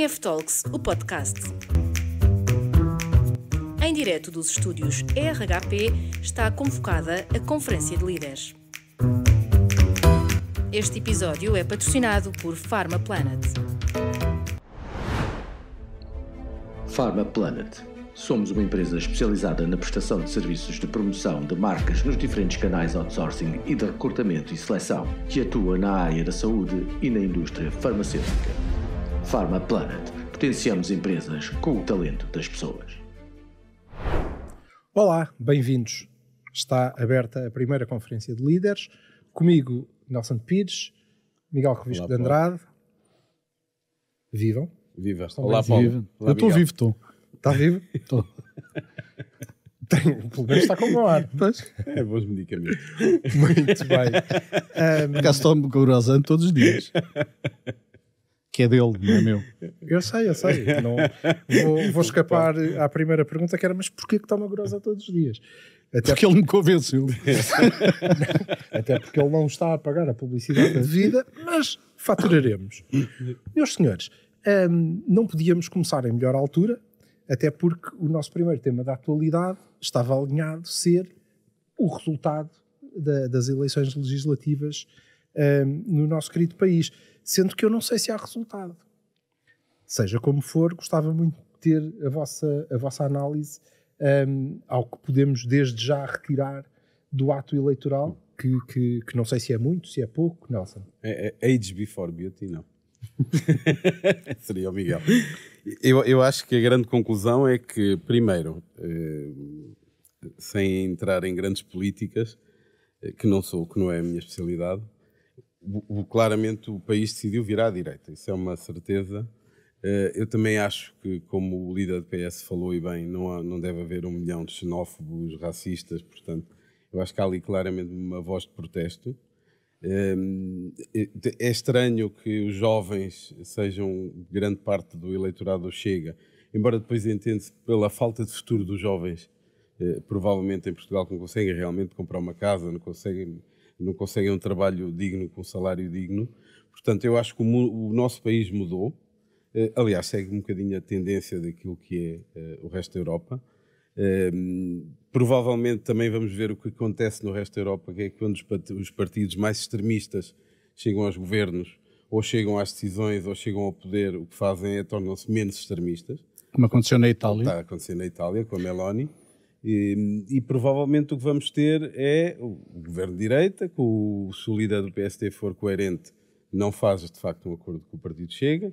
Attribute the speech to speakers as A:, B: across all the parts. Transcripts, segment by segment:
A: MF Talks, o podcast.
B: Em direto dos estúdios ERHP está convocada a Conferência de Líderes. Este episódio é patrocinado por Pharma Planet.
A: Pharma Planet. Somos uma empresa especializada na prestação de serviços de promoção de marcas nos diferentes canais outsourcing e de recrutamento e seleção, que atua na área da saúde e na indústria farmacêutica. Pharma Planet. Potenciamos empresas com o
B: talento das pessoas. Olá, bem-vindos. Está aberta a primeira conferência de líderes. Comigo, Nelson Pires, Miguel Revisco de Andrade. Vivam. Viva. Estão Olá, Paulo. Olá, Eu estou vivo, estou. Está vivo? Estou. Tem, pelo menos está com bom ar. Pois.
C: É bons medicamentos. Muito
B: bem.
C: Um... Por acaso todos os dias.
A: que é dele, não é meu.
C: Eu sei, eu sei. Não,
B: vou, vou escapar à primeira pergunta que era: mas porquê que toma grosa todos os dias? Até porque, porque ele me convenceu. Até porque ele não está a pagar a publicidade devida, mas faturaremos. Meus senhores, hum, não podíamos começar em melhor altura, até porque o nosso primeiro tema da atualidade estava alinhado ser o resultado da, das eleições legislativas hum, no nosso querido país sendo que eu não sei se há resultado. Seja como for, gostava muito de ter a vossa, a vossa análise um, ao que podemos desde já retirar do ato eleitoral, que, que, que não sei se é muito, se é pouco, Nelson.
C: É, é, age é before beauty, não. Seria o Miguel. Eu, eu acho que a grande conclusão é que, primeiro, eh, sem entrar em grandes políticas, eh, que não sou, que não é a minha especialidade, claramente o país decidiu virar à direita, isso é uma certeza. Eh, eu também acho que, como o líder do PS falou e bem, não, há, não deve haver um milhão de xenófobos, racistas, portanto, eu acho que há ali claramente uma voz de protesto. Ehm, é estranho que os jovens sejam grande parte do eleitorado Chega, embora depois entenda-se pela falta de futuro dos jovens, eh, provavelmente em Portugal, que não conseguem realmente comprar uma casa, não conseguem não conseguem um trabalho digno com um salário digno. Portanto, eu acho que o, o nosso país mudou. Uh, aliás, segue um bocadinho a tendência daquilo que é uh, o resto da Europa. Ehm, provavelmente também vamos ver o que acontece no resto da Europa, que é quando os partidos mais extremistas chegam aos governos, ou chegam às decisões, ou chegam ao poder, o que fazem é tornam-se menos extremistas. Como aconteceu na Itália. Está a acontecer na Itália, com a Meloni. E, ehm, e, provavelmente o que vamos ter é o governo de direita, que o, se do PST for coerente, não faz de facto um acordo com o Partido Chega,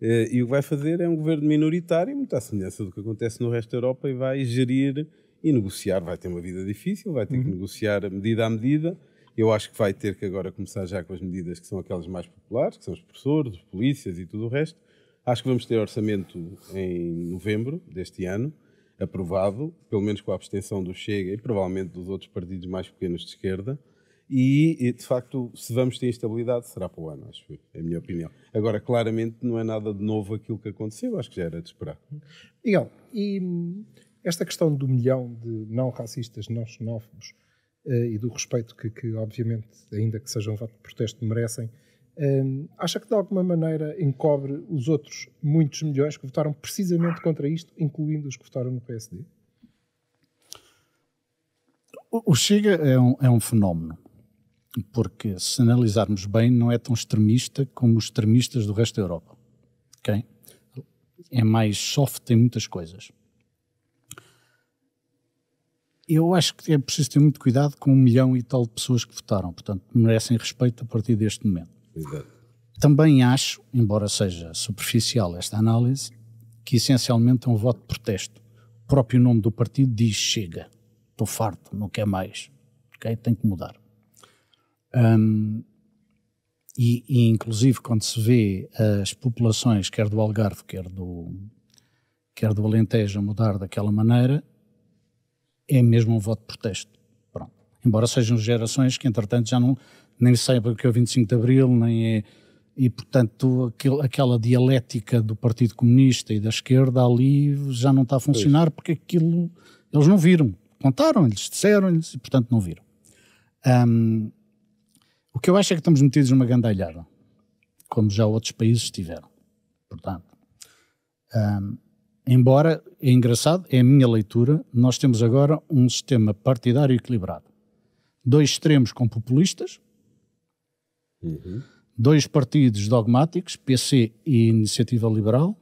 C: eh, e o que vai fazer é um governo minoritário, muito à semelhança do que acontece no resto da Europa, e vai gerir e negociar. Vai ter uma vida difícil, vai ter uhum. que negociar medida a medida. Eu acho que vai ter que agora começar já com as medidas que são aquelas mais populares, que são os professores, os polícias e tudo o resto. Acho que vamos ter orçamento em novembro deste ano aprovado, pelo menos com a abstenção do Chega e provavelmente dos outros partidos mais pequenos de esquerda. E, de facto, se vamos ter instabilidade, será para o ano, acho que é a minha opinião. Agora, claramente, não é nada de novo aquilo que aconteceu, acho que já era de esperar.
B: Miguel, e hum, esta questão do milhão de não racistas, não xenófobos eh, e do respeito que, que obviamente, ainda que seja um voto de protesto, merecem, um, acha que de alguma maneira encobre os outros muitos milhões que votaram precisamente contra isto, incluindo os que votaram no PSD?
A: O Chega é um, é um fenómeno, porque se analisarmos bem, não é tão extremista como os extremistas do resto da Europa. Okay? É mais soft em muitas coisas. Eu acho que é preciso ter muito cuidado com um milhão e tal de pessoas que votaram, portanto, merecem respeito a partir deste momento. Exato. Também acho, embora seja superficial esta análise, que essencialmente é um voto de protesto. O próprio nome do partido diz chega, estou farto, não quer mais, okay? tem que mudar. Um, e, e, inclusive quando se vê as populações, quer do Algarve, quer do, quer do Alentejo, a mudar daquela maneira, é mesmo um voto de protesto. Pronto. Embora sejam gerações que, entretanto, já não, nem saiba o que é o 25 de Abril, nem é. E, portanto, aquele, aquela dialética do Partido Comunista e da esquerda ali já não está a funcionar porque aquilo. Eles não viram. Contaram-lhes, disseram-lhes e, portanto, não viram. Um, o que eu acho é que estamos metidos numa gandalhada, como já outros países estiveram. Portanto, um, embora é engraçado, é a minha leitura, nós temos agora um sistema partidário equilibrado. Dois extremos com populistas, Uhum. Dois partidos dogmáticos, PC e Iniciativa Liberal,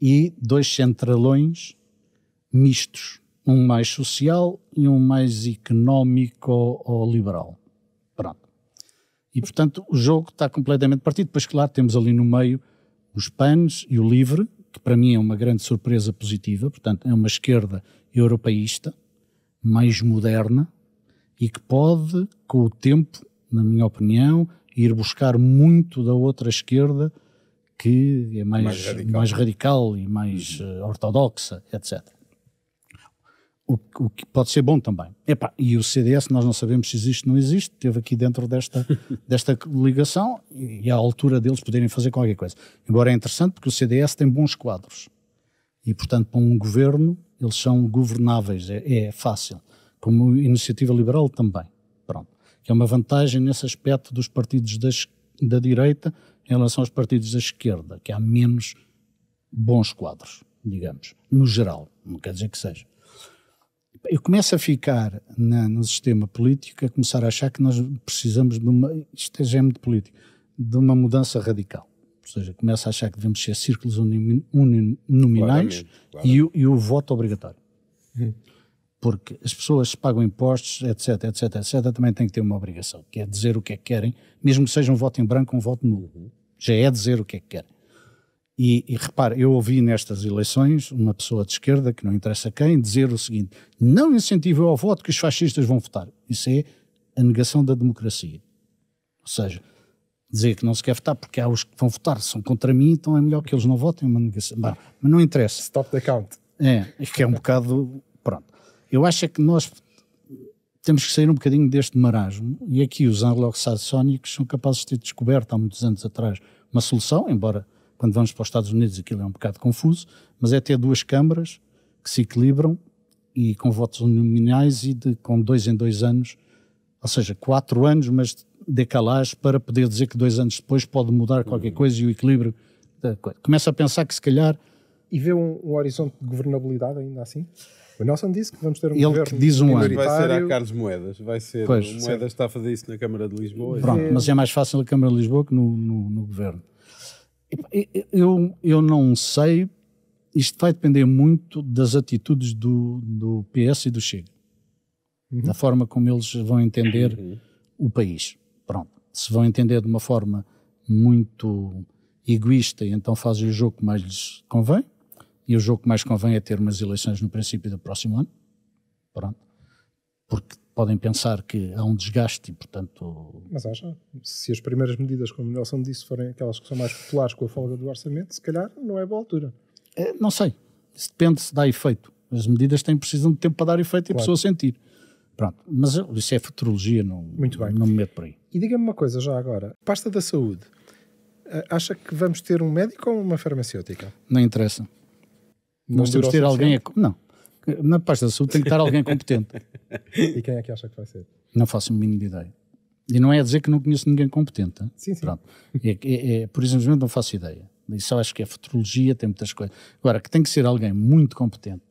A: e dois centralões mistos, um mais social e um mais económico ou liberal. Pronto. E, portanto, o jogo está completamente partido. que claro, temos ali no meio os PANs e o LIVRE, que para mim é uma grande surpresa positiva, portanto, é uma esquerda europeísta, mais moderna, e que pode, com o tempo, na minha opinião, ir buscar muito da outra esquerda que é mais, mais, radical. mais radical. e mais uhum. eh, ortodoxa, etc. O, o, que pode ser bom também. e o CDS, nós não sabemos se existe ou não existe, teve aqui dentro desta, desta ligação e, e à altura deles poderem fazer qualquer coisa. Embora é interessante porque o CDS tem bons quadros e, portanto, para um governo, eles são governáveis, é, é fácil. Como Iniciativa Liberal também. Pronto que é uma vantagem nesse aspecto dos partidos das, da direita em relação aos partidos da esquerda, que há menos bons quadros, digamos, no geral, não quer dizer que seja. Eu começo a ficar na, no sistema político, a começar a achar que nós precisamos de uma, isto é gêmeo é de político, de uma mudança radical. Ou seja, começo a achar que devemos ser círculos uninominais e, e, o voto obrigatório. Hum porque as pessoas que pagam impostos, etc, etc, etc, também têm que ter uma obrigação, que é dizer o que é que querem, mesmo que seja um voto em branco ou um voto nulo. Já é dizer o que é que querem. E, e repare, eu ouvi nestas eleições uma pessoa de esquerda, que não interessa quem, dizer o seguinte: não incentivo ao voto que os fascistas vão votar. Isso é a negação da democracia. Ou seja, dizer que não se quer votar porque há os que vão votar, são contra mim, então é melhor que eles não votem. É uma negação. mas não interessa. Stop the count. É, é que é um bocado eu acho é que nós temos que sair um bocadinho deste marasmo e aqui os anglo-saxónicos são capazes de ter descoberto há muitos anos atrás uma solução, embora quando vamos para os Estados Unidos aquilo é um bocado confuso, mas é ter duas câmaras que se equilibram e com votos nominais e de, com dois em dois anos, ou seja, quatro anos, mas decalagem para poder dizer que dois anos depois pode mudar qualquer uhum. coisa e o equilíbrio da coisa. Começa a pensar que se calhar...
B: E vê um, um horizonte de governabilidade ainda assim? O Nelson disse que vamos ter um Ele governo que diz um ano. Vai ser a
C: Carlos Moedas. Vai ser. Pois, Moedas está a fazer isso na Câmara de Lisboa. Pronto, é. mas é
B: mais fácil na Câmara de Lisboa que no,
A: no, no governo. Eu, eu não sei isto vai depender muito das atitudes do, do PS e do Chega, uhum. da forma como eles vão entender uhum. o país. Pronto, se vão entender de uma forma muito egoísta, então fazem o jogo que mais lhes convém, e o jogo que mais convém é ter umas eleições no princípio do próximo ano, pronto, porque podem
B: pensar que há um desgaste e, portanto... Mas acha, se as primeiras medidas, como o Nelson disse, forem aquelas que são mais populares com a folga do orçamento, se calhar não é boa altura. É, não sei,
A: Isso depende se dá efeito. As medidas têm precisam de tempo para dar efeito e a pessoa sentir. Pronto, mas isso é futurologia, não, Muito bem. não me meto por aí.
B: E diga-me uma coisa já agora, pasta da saúde, acha que vamos ter um médico ou uma farmacêutica?
A: Não interessa. Nós temos de ter alguém. A... Não. Na pasta da saúde tem que estar alguém competente.
B: e quem é que acha que
C: vai ser?
A: Não faço a mínima ideia. E não é a dizer que não conheço ninguém competente. Sim, sim. Pronto. É, é, é, por exemplo, não faço ideia. Isso acho que é futurologia, tem muitas coisas. Agora, que tem que ser alguém muito competente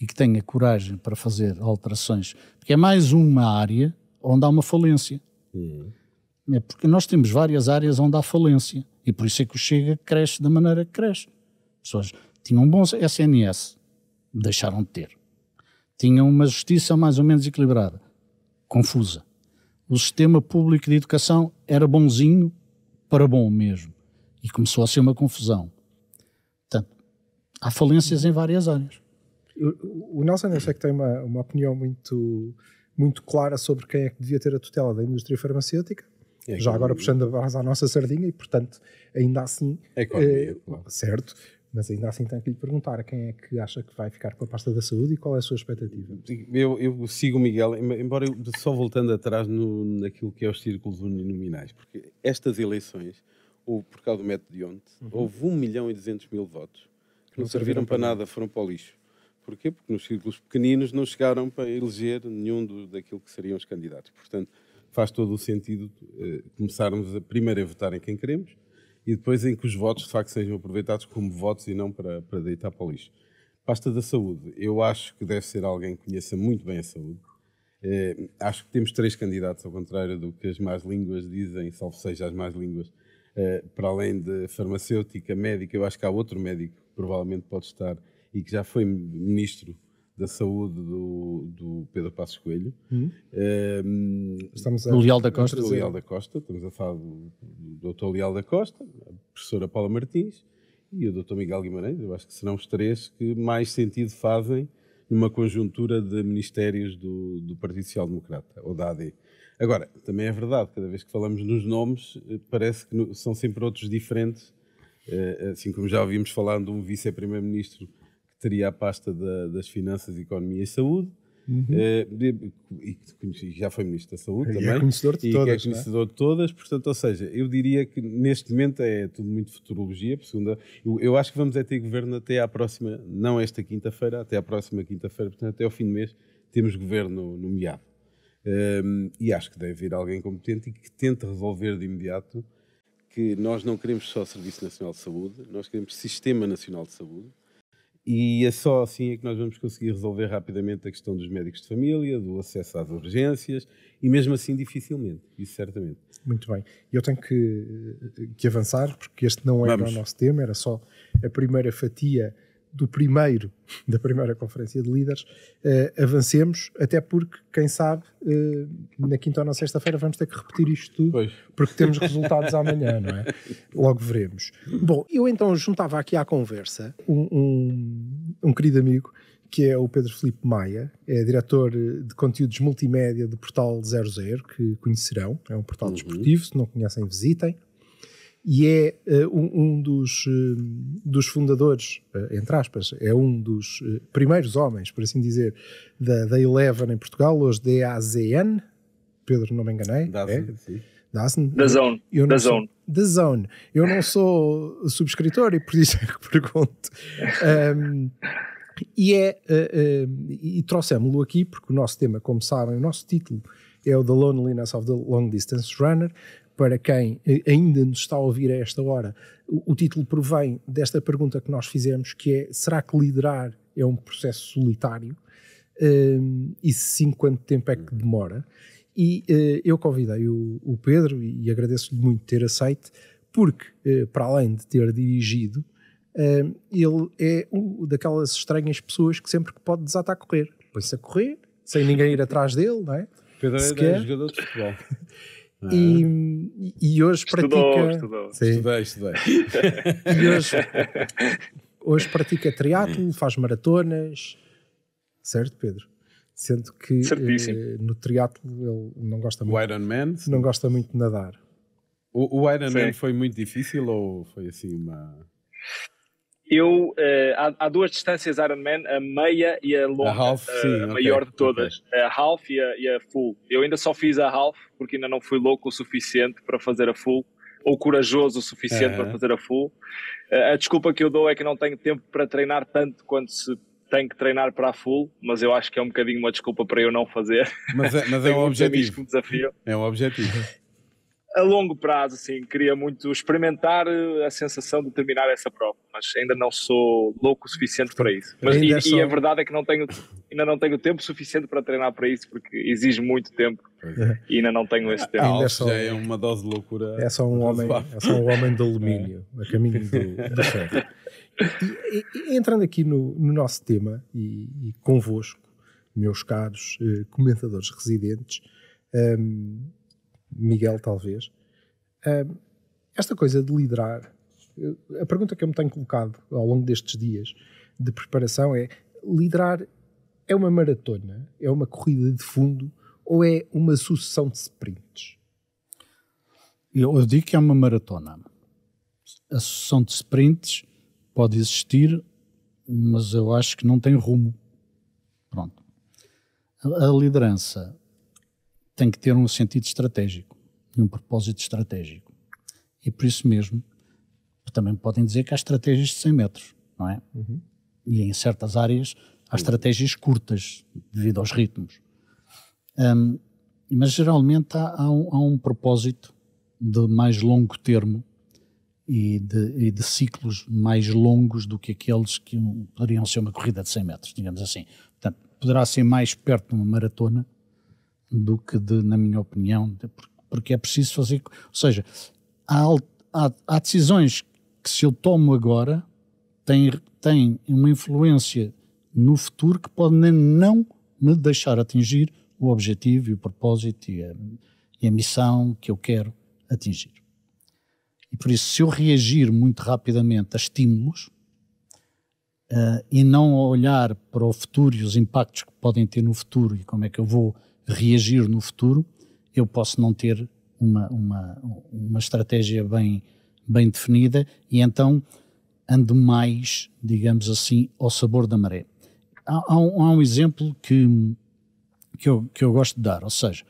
A: e que tenha coragem para fazer alterações, porque é mais uma área onde há uma falência. Hum. É porque nós temos várias áreas onde há falência e por isso é que o Chega cresce da maneira que cresce. Pessoas tinham bons SNS, deixaram de ter. Tinham uma justiça mais ou menos equilibrada, confusa. O sistema público de educação era bonzinho para bom
B: mesmo. E começou a ser uma confusão. Portanto, há falências em várias áreas. O, Nelson, eu sei que tem uma, uma opinião muito, muito clara sobre quem é que devia ter a tutela da indústria farmacêutica. É já agora puxando a base à nossa sardinha e, portanto, ainda assim, economia, é, claro. certo, mas ainda assim tenho que lhe perguntar quem é que acha que vai ficar com a pasta da saúde e qual é a sua expectativa.
C: Eu, eu sigo o Miguel, embora eu, só voltando atrás no, naquilo que é os círculos uninominais, porque estas eleições, ou por causa do método de ontem, uhum. houve 1 milhão e 200 mil votos que não, não serviram para nada, foram para o lixo. Porquê? Porque nos círculos pequeninos não chegaram para eleger nenhum do, daquilo que seriam os candidatos. Portanto, faz todo o sentido eh, começarmos a primeiro a votar em quem queremos e depois em que os votos de facto sejam aproveitados como votos e não para, para deitar para o lixo. Pasta da saúde, eu acho que deve ser alguém que conheça muito bem a saúde. É, acho que temos três candidatos, ao contrário do que as más línguas dizem, salvo seja as más línguas, é, para além de farmacêutica, médica, eu acho que há outro médico que provavelmente pode estar e que já foi ministro da Saúde do, do Pedro Passos Coelho. Um, ehm, estamos a, do Leal da Costa. Do Leal da Costa, estamos a falar do, do Dr. Leal da Costa, a professora Paula Martins e o Dr. Miguel Guimarães. Eu acho que serão os três que mais sentido fazem numa conjuntura de ministérios do, do Partido Social Democrata, ou da AD. Agora, também é verdade, cada vez que falamos nos nomes, eh, parece que são sempre outros diferentes, eh, assim como já ouvimos falar de um vice-primeiro-ministro teria a pasta da, das Finanças, Economia e Saúde. Uhum. Eh, e já foi Ministro da Saúde e é também. É, é conhecedor de todas. é conhecedor é? de todas, portanto, ou seja, eu diria que neste momento é tudo muito futurologia. Segunda, eu, eu acho que vamos é ter governo até à próxima, não esta quinta-feira, até à próxima quinta-feira, portanto, até ao fim do mês temos governo nomeado. Um, ehm, e acho que deve vir alguém competente e que tente resolver de imediato que nós não queremos só Serviço Nacional de Saúde, nós queremos Sistema Nacional de Saúde e é só assim é que nós vamos conseguir resolver rapidamente a questão dos médicos de família, do acesso às urgências, e mesmo assim dificilmente, isso certamente.
B: Muito bem. Eu tenho que, eh, que avançar, porque este não era vamos. o nosso tema, era só a primeira fatia do primeiro, da primeira conferência de líderes, uh, avancemos, até porque, quem sabe, uh, na quinta ou na sexta-feira vamos ter que repetir isto tudo, pois. porque temos resultados amanhã, não é? Logo veremos. Bom, eu então juntava aqui à conversa um, um, um querido amigo que é o Pedro Felipe Maia, é diretor de conteúdos multimédia do Portal 00, que conhecerão, é um portal uhum. desportivo, se não conhecem, visitem e é uh, um, um, dos, uh, dos fundadores, uh, entre aspas, é um dos primeiros homens, por assim dizer, da, da Eleven em Portugal, hoje DAZN, Pedro, não me enganei. Dazen, é? da Zone. da Zone. Zone. Eu não sou subscritor e por isso é que pergunto. Um, e é, e trouxemos-lo aqui porque o nosso tema, como sabem, o nosso título é o The Loneliness of the Long Distance Runner, para quem ainda nos está a ouvir a esta hora, o, o título provém desta pergunta que nós fizemos, que é: será que liderar é um processo solitário? Um, e se sim, quanto tempo é que demora? E uh, eu convidei o, o Pedro e agradeço-lhe muito ter aceito, porque, uh, para além de ter dirigido, uh, ele é um daquelas estranhas pessoas que sempre que pode desata a correr. Põe-se a correr, sem ninguém ir atrás dele, não é? Pedro é, é
C: jogador de futebol.
B: E, e hoje pratica. Estudou. Sim. Estudei,
C: estudei. e hoje,
B: hoje pratica triatlo, faz maratonas, certo, Pedro? Sendo que eh, no triatlo ele não gosta muito. O Iron Man? Não gosta muito de nadar.
C: O, o Iron Sim. Man foi muito difícil ou foi assim uma
D: eu, uh, há, há, duas distâncias Ironman, a meia e a longa, a, half, uh, eh, maior de todas, okay. a half e a, e a, full. Eu ainda só fiz a half porque ainda não fui louco o suficiente para fazer a full, ou corajoso o suficiente uhum. para fazer a full. Uh, eh, a desculpa que eu dou é que não tenho tempo para treinar tanto quanto se tem que treinar para a full, mas eu acho que é um bocadinho uma desculpa para eu não fazer. Mas é, mas é um objetivo.
C: É um objetivo
D: a longo prazo, assim, queria muito experimentar eh, a sensação de terminar essa prova, mas ainda não sou louco o suficiente para isso. Mas, e, só... É e, a verdade é que não tenho, ainda não tenho tempo suficiente para treinar para isso, porque exige muito tempo é. e ainda não tenho esse ah, tempo. Ainda é só, já é uma dose de loucura. É só um, homem, é só um homem
B: de alumínio, a caminho do, do é. E, e, entrando aqui no, no nosso tema e, e convosco, meus caros eh, comentadores residentes, um, ehm, Miguel talvez, esta coisa de liderar, a pergunta que eu me tenho colocado ao longo destes dias de preparação é: liderar é uma maratona, é uma corrida de fundo ou é uma sucessão de sprints? eu digo que é uma maratona.
A: A sucessão de sprints pode existir, mas eu acho que não tem rumo. Pronto. A liderança tem que ter um sentido estratégico e um propósito estratégico. E por isso mesmo, também podem dizer que há estratégias de 100 metros, não é? Uhum. E em certas áreas há estratégias curtas, devido aos ritmos. Um, mas geralmente há, há, um, há, um, propósito de mais longo termo e de, e de, ciclos mais longos do que aqueles que poderiam ser uma corrida de 100 metros, digamos assim. Portanto, poderá ser mais perto de uma maratona do que de, na minha opinião, de, porque é preciso fazer. Ou seja, há, há, há decisões que se eu tomo agora têm, têm uma influência no futuro que pode nem não me deixar atingir o objetivo e o propósito e a, e a missão que eu quero atingir. E por isso, se eu reagir muito rapidamente a estímulos uh, e não olhar para o futuro e os impactos que podem ter no futuro e como é que eu vou reagir no futuro, eu posso não ter uma, uma, uma estratégia bem, bem definida e então ando mais, digamos assim, ao sabor da maré. Há, há, um, há um, exemplo que, que, eu, que eu gosto de dar, ou seja,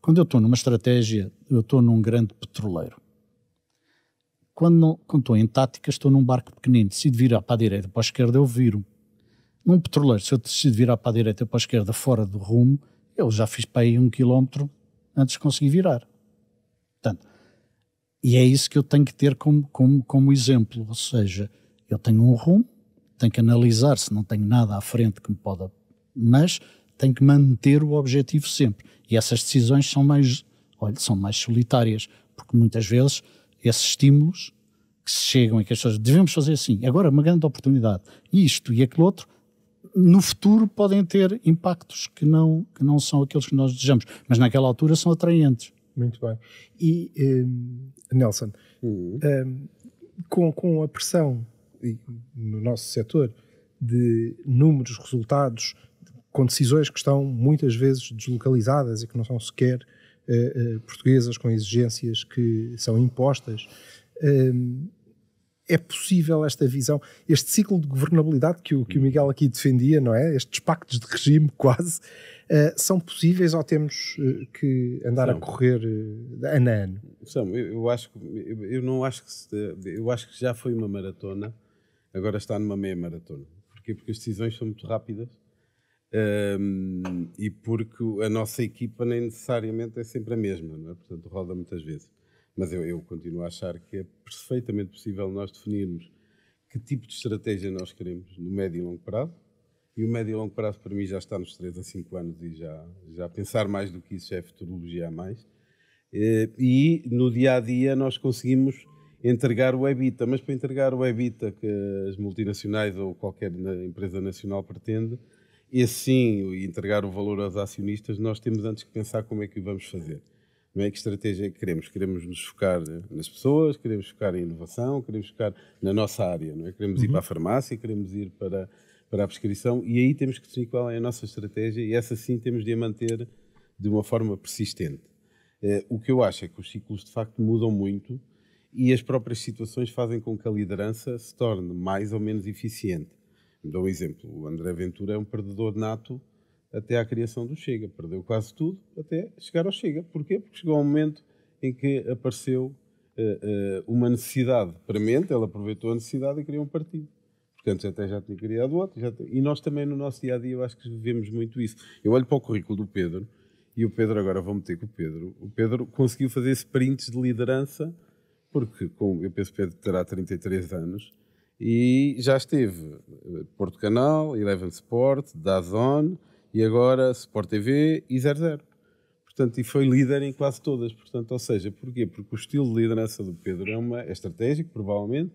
A: quando eu estou numa estratégia, eu estou num grande petroleiro. Quando, não, quando estou em tática, estou num barco pequenino. Se virar para a direita ou para a esquerda, eu viro. Num petroleiro, se eu decido virar para a direita ou para a esquerda fora do rumo, eu já fiz para aí um quilómetro antes de conseguir virar. Portanto, e é isso que eu tenho que ter como, como, como exemplo. Ou seja, eu tenho um rumo, tenho que analisar se não tenho nada à frente que me pode. Mas tenho que manter o objetivo sempre. E essas decisões são mais, olha, são mais solitárias, porque muitas vezes esses estímulos que se chegam e que as pessoas devemos fazer assim, agora uma grande oportunidade, isto e aquele outro, no futuro podem ter impactos que não, que não são aqueles que nós desejamos, mas naquela
B: altura são atraentes. Muito bem. E, um, eh, Nelson, uhum. um, eh, com, com a pressão no nosso setor de números, resultados, com decisões que estão muitas vezes deslocalizadas e que não são sequer uh, uh, portuguesas, com exigências que são impostas, um, é possível esta visão, este ciclo de governabilidade que o, que o Miguel aqui defendia, não é? Estes pactos de regime quase, uh, são possíveis ou temos uh, que andar a correr uh, ano a ano?
C: São, eu, eu acho que, eu, eu não acho que, se, eu acho que já foi uma maratona, agora está numa meia maratona. Porquê? Porque as decisões são muito rápidas um, ehm, e porque a nossa equipa nem necessariamente é sempre a mesma, não é? Portanto, roda muitas vezes. Mas eu, eu continuo a achar que é perfeitamente possível nós definirmos que tipo de estratégia nós queremos no médio e longo prazo. E o médio e longo prazo, para mim, já está nos 3 a 5 anos e já, já pensar mais do que isso já é futurologia a mais. Eh, e no dia a dia nós conseguimos entregar o EBITDA, mas para entregar o EBITDA que as multinacionais ou qualquer empresa nacional pretende, e assim entregar o valor aos acionistas, nós temos antes que pensar como é que o vamos fazer. Não é? Que estratégia que queremos? Queremos nos focar nas pessoas, queremos focar em inovação, queremos focar na nossa área, não é? Queremos uhum. ir para a farmácia, queremos ir para, para a prescrição e aí temos que definir qual é a nossa estratégia e essa sim temos de a manter de uma forma persistente. Eh, o que eu acho é que os ciclos de facto mudam muito e as próprias situações fazem com que a liderança se torne mais ou menos eficiente. Me dou um exemplo: o André Ventura é um perdedor nato até à criação do Chega. Perdeu quase tudo até chegar ao Chega. Porquê? Porque chegou ao momento em que apareceu uh, uh, uma necessidade premente, ela aproveitou a necessidade e criou um partido. Portanto, até já tinha criado outro. Tinha... E nós também, no nosso dia a dia, eu acho que vivemos muito isso. Eu olho para o currículo do Pedro, e o Pedro, agora vou meter com o Pedro, o Pedro conseguiu fazer sprints de liderança, porque com, eu penso que Pedro terá 33 anos, e já esteve eh, Porto Canal, Eleven Sport, Dazon, e agora Sport TV e 00. Portanto, e foi líder em quase todas. Portanto, ou seja, porquê? Porque o estilo de liderança do Pedro é, uma, é estratégico, provavelmente,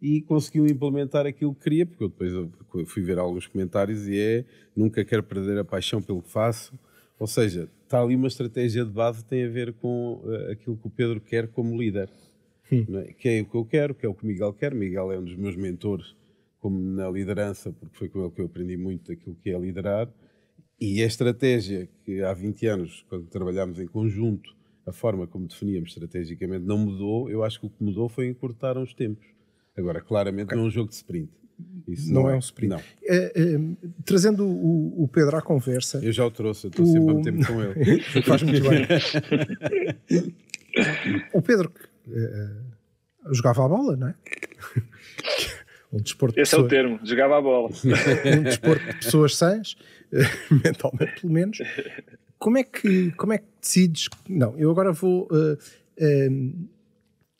C: e conseguiu implementar aquilo que queria, porque eu depois fui ver alguns comentários e é nunca quero perder a paixão pelo que faço. Ou seja, está ali uma estratégia de base que tem a ver com eh, aquilo que o Pedro quer como líder. É? Que é o que eu quero, que é o que o Miguel quer. Miguel é um dos meus mentores como na liderança, porque foi com ele que eu aprendi muito daquilo que é liderar. E a estratégia que há 20 anos, quando trabalhámos em conjunto, a forma como definíamos estrategicamente não mudou. Eu acho que o que mudou foi encurtar os tempos. Agora, claramente, okay. não é um jogo de sprint. Isso não, não é, é. um sprint. Não. É,
B: é, trazendo o, o, Pedro à conversa. Eu
C: já o trouxe, estou o... sempre a meter-me com ele. Faz muito
B: bem. o Pedro eh, jogava a bola, não é? Um desporto Esse é o
D: termo, jogava a bola. um desporto de pessoas sãs.
B: mentalmente pelo menos, como é que, como é que decides? Não, eu agora vou, uh, uh,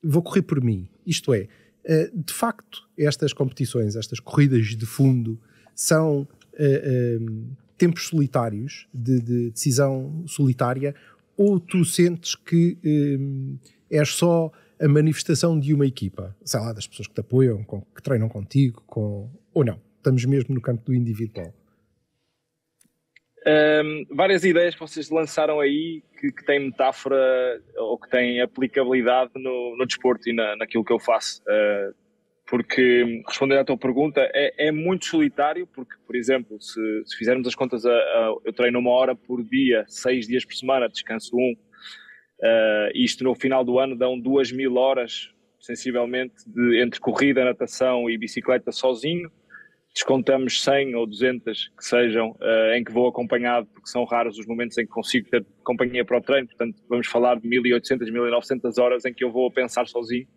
B: vou correr por mim. Isto é, uh, de facto, estas competições, estas corridas de fundo, são eh, ehm, tempos solitários, de, de, decisão solitária, ou tu sentes que ehm, és só a manifestação de uma equipa, sei lá, das pessoas que te apoiam, com, que treinam contigo, com, ou não? Estamos mesmo no campo do individual.
D: Um, várias ideias que vocês lançaram aí que, que têm metáfora ou que têm aplicabilidade no, no desporto e na, naquilo que eu faço. Uh, porque, respondendo à tua pergunta, é, é, muito solitário, porque, por exemplo, se, se fizermos as contas, a, a, eu treino uma hora por dia, seis dias por semana, descanso um, uh, isto no final do ano dão duas mil horas, sensivelmente, de, entre corrida, natação e bicicleta sozinho descontamos 100 ou 200 que sejam uh, em que vou acompanhado, porque são raros os momentos em que consigo ter companhia para o treino, portanto vamos falar de 1800, 1900 horas em que eu vou a pensar sozinho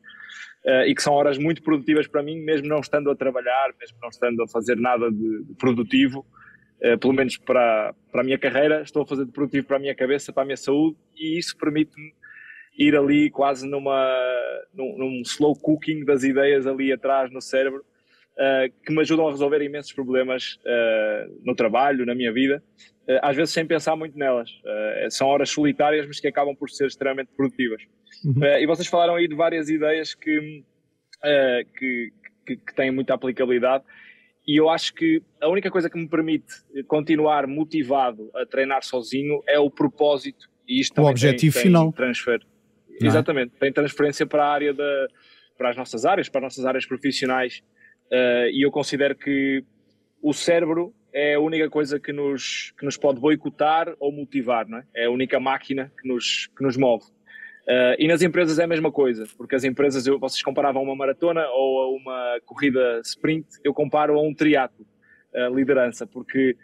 D: uh, e que são horas muito produtivas para mim, mesmo não estando a trabalhar, mesmo não estando a fazer nada de produtivo, uh, pelo menos para, para a minha carreira, estou a fazer de produtivo para a minha cabeça, para a minha saúde e isso permite-me ir ali quase numa, num, num slow cooking das ideias ali atrás no cérebro eh, que me ajudam a resolver imensos problemas eh, no trabalho, na minha vida, eh, às vezes sem pensar muito nelas. são horas solitárias, mas que acabam por ser extremamente produtivas. Uhum. e vocês falaram aí de várias ideias que, que, que, que têm muita aplicabilidade e eu acho que a única coisa que me permite continuar motivado a treinar sozinho é o propósito e isto o objetivo tem, tem final transfer é? exatamente tem transferência para a área da para as nossas áreas para as nossas áreas profissionais Uh, e eu considero que o cérebro é a única coisa que nos, que nos pode boicotar ou motivar, não é? É a única máquina que nos, que nos move. Uh, e nas empresas é a mesma coisa, porque as empresas, eu, vocês comparavam uma maratona ou a uma corrida sprint, eu comparo a um triatlo, a liderança, porque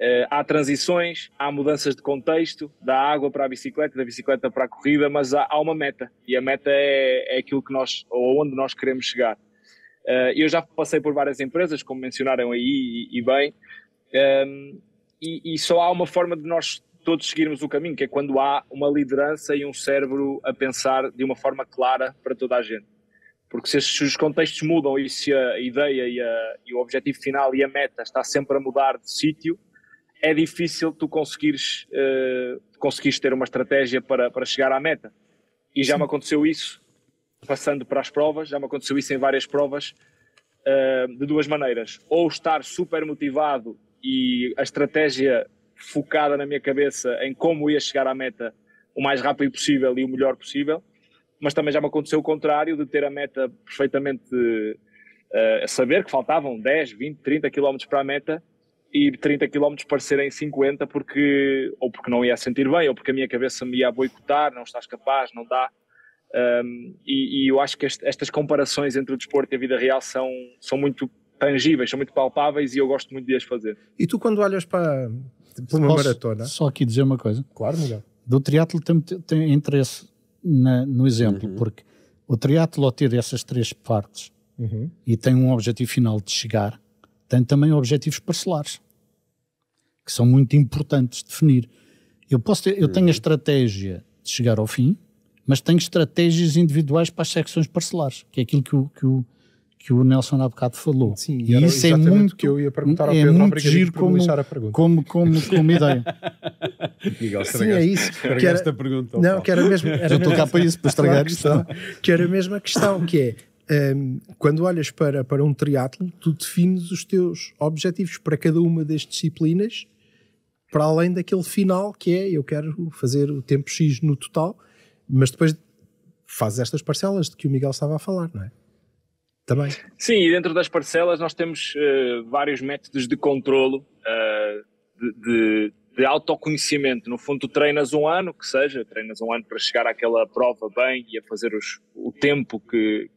D: uh, há transições, há mudanças de contexto, da água para a bicicleta, da bicicleta para a corrida, mas há, há uma meta, e a meta é, é aquilo que nós, ou onde nós queremos chegar. Eh, eu já passei por várias empresas, como mencionaram aí e, bem, ehm, e, e só há uma forma de nós todos seguirmos o caminho, que é quando há uma liderança e um cérebro a pensar de uma forma clara para toda a gente. Porque se, os contextos mudam e se a ideia e, a, e o objetivo final e a meta está sempre a mudar de sítio, é difícil tu conseguires, uh, conseguires ter uma estratégia para, para chegar à meta. E já Sim. me aconteceu isso passando para as provas, já me aconteceu isso em várias provas, uh, de duas maneiras. Ou estar super motivado e a estratégia focada na minha cabeça em como ia chegar à meta o mais rápido possível e o melhor possível, mas também já me aconteceu o contrário, de ter a meta perfeitamente. Uh, saber que faltavam 10, 20, 30 km para a meta e 30 km parecerem 50 porque ou porque não ia sentir bem ou porque a minha cabeça me ia boicotar, não estás capaz, não dá. Um, e, e, eu acho que este, estas comparações entre o desporto e a vida real são, são muito tangíveis, são muito palpáveis e eu gosto muito de as fazer.
A: E tu quando olhas para, para uma maratona... Só aqui dizer uma coisa. Claro, melhor Do triatlo tem, tem interesse na, no exemplo, uhum. porque o triatlo ter essas três partes uhum. e tem um objetivo final de chegar, tem também objetivos parcelares, que são muito importantes de definir. Eu, posso ter, eu tenho a uhum. estratégia de chegar ao fim, mas tenho estratégias individuais para as secções parcelares, que é aquilo que o, que o, que o Nelson há bocado falou. Sim, e isso é muito que eu ia perguntar ao é Pedro, muito giro como, como, como, como ideia.
C: Miguel, Sim, é isso. Que era, pergunta. Não, que era mesmo. Era eu estou cá para isso, para estragar a questão.
B: Que era a mesma questão, que é, um, quando olhas para, para um triatlo, tu defines os teus objetivos para cada uma das disciplinas, para além daquele final que é, eu quero fazer o tempo X no total, mas depois fazes estas parcelas de que o Miguel estava a falar, não é?
D: Também. Sim, e dentro das parcelas nós temos uh, vários métodos de controlo, uh, de, de, de, autoconhecimento. No fundo, tu treinas um ano, que seja, treinas um ano para chegar àquela prova bem e a fazer os, o tempo que,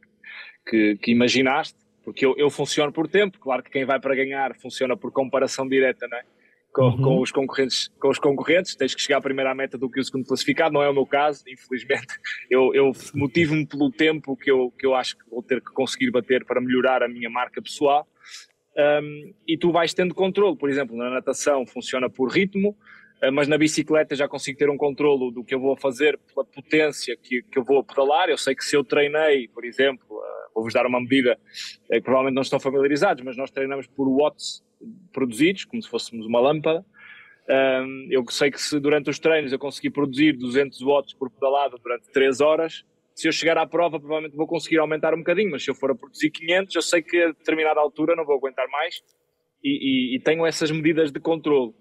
D: que, que imaginaste, porque eu, eu funciono por tempo, claro que quem vai para ganhar funciona por comparação direta, não é? com, uhum. com, os concorrentes, com os concorrentes, tens que chegar primeiro à meta do que o segundo classificado, não é o meu caso, infelizmente. Eu, eu motivo-me pelo tempo que eu, que eu acho que vou ter que conseguir bater para melhorar a minha marca pessoal. Um, e tu vais tendo controle, por exemplo, na natação funciona por ritmo, ah, mas na bicicleta já consigo ter um controlo do que eu vou fazer pela potência que, que eu vou pedalar. Eu sei que se eu treinei, por exemplo, ah, vou-vos dar uma medida eh, que provavelmente não estão familiarizados, mas nós treinamos por watts produzidos, como se fôssemos uma lâmpada. Um, eu sei que se durante os treinos eu conseguir produzir 200 watts por pedalada durante 3 horas, se eu chegar à prova provavelmente vou conseguir aumentar um bocadinho, mas se eu for a produzir 500 eu sei que a determinada altura não vou aguentar mais e, e, e tenho essas medidas de controle.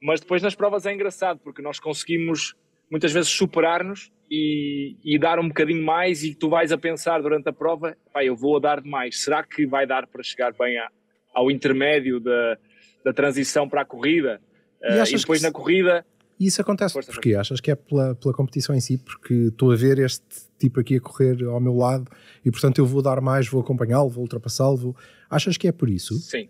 D: Mas depois nas provas é engraçado porque nós conseguimos muitas vezes superar-nos e, e, dar um bocadinho mais e tu vais a pensar durante a prova, pá, eu vou a dar demais, será que vai dar para chegar bem à, ao intermédio da, da transição para a corrida. E, eh, e depois na corrida. E isso acontece Força,
B: porque achas que é pela, pela competição em si, porque estou a ver este tipo aqui a correr ao meu lado e portanto eu vou dar mais, vou acompanhá-lo, vou ultrapassá-lo. Vou... Achas que é por isso? Sim.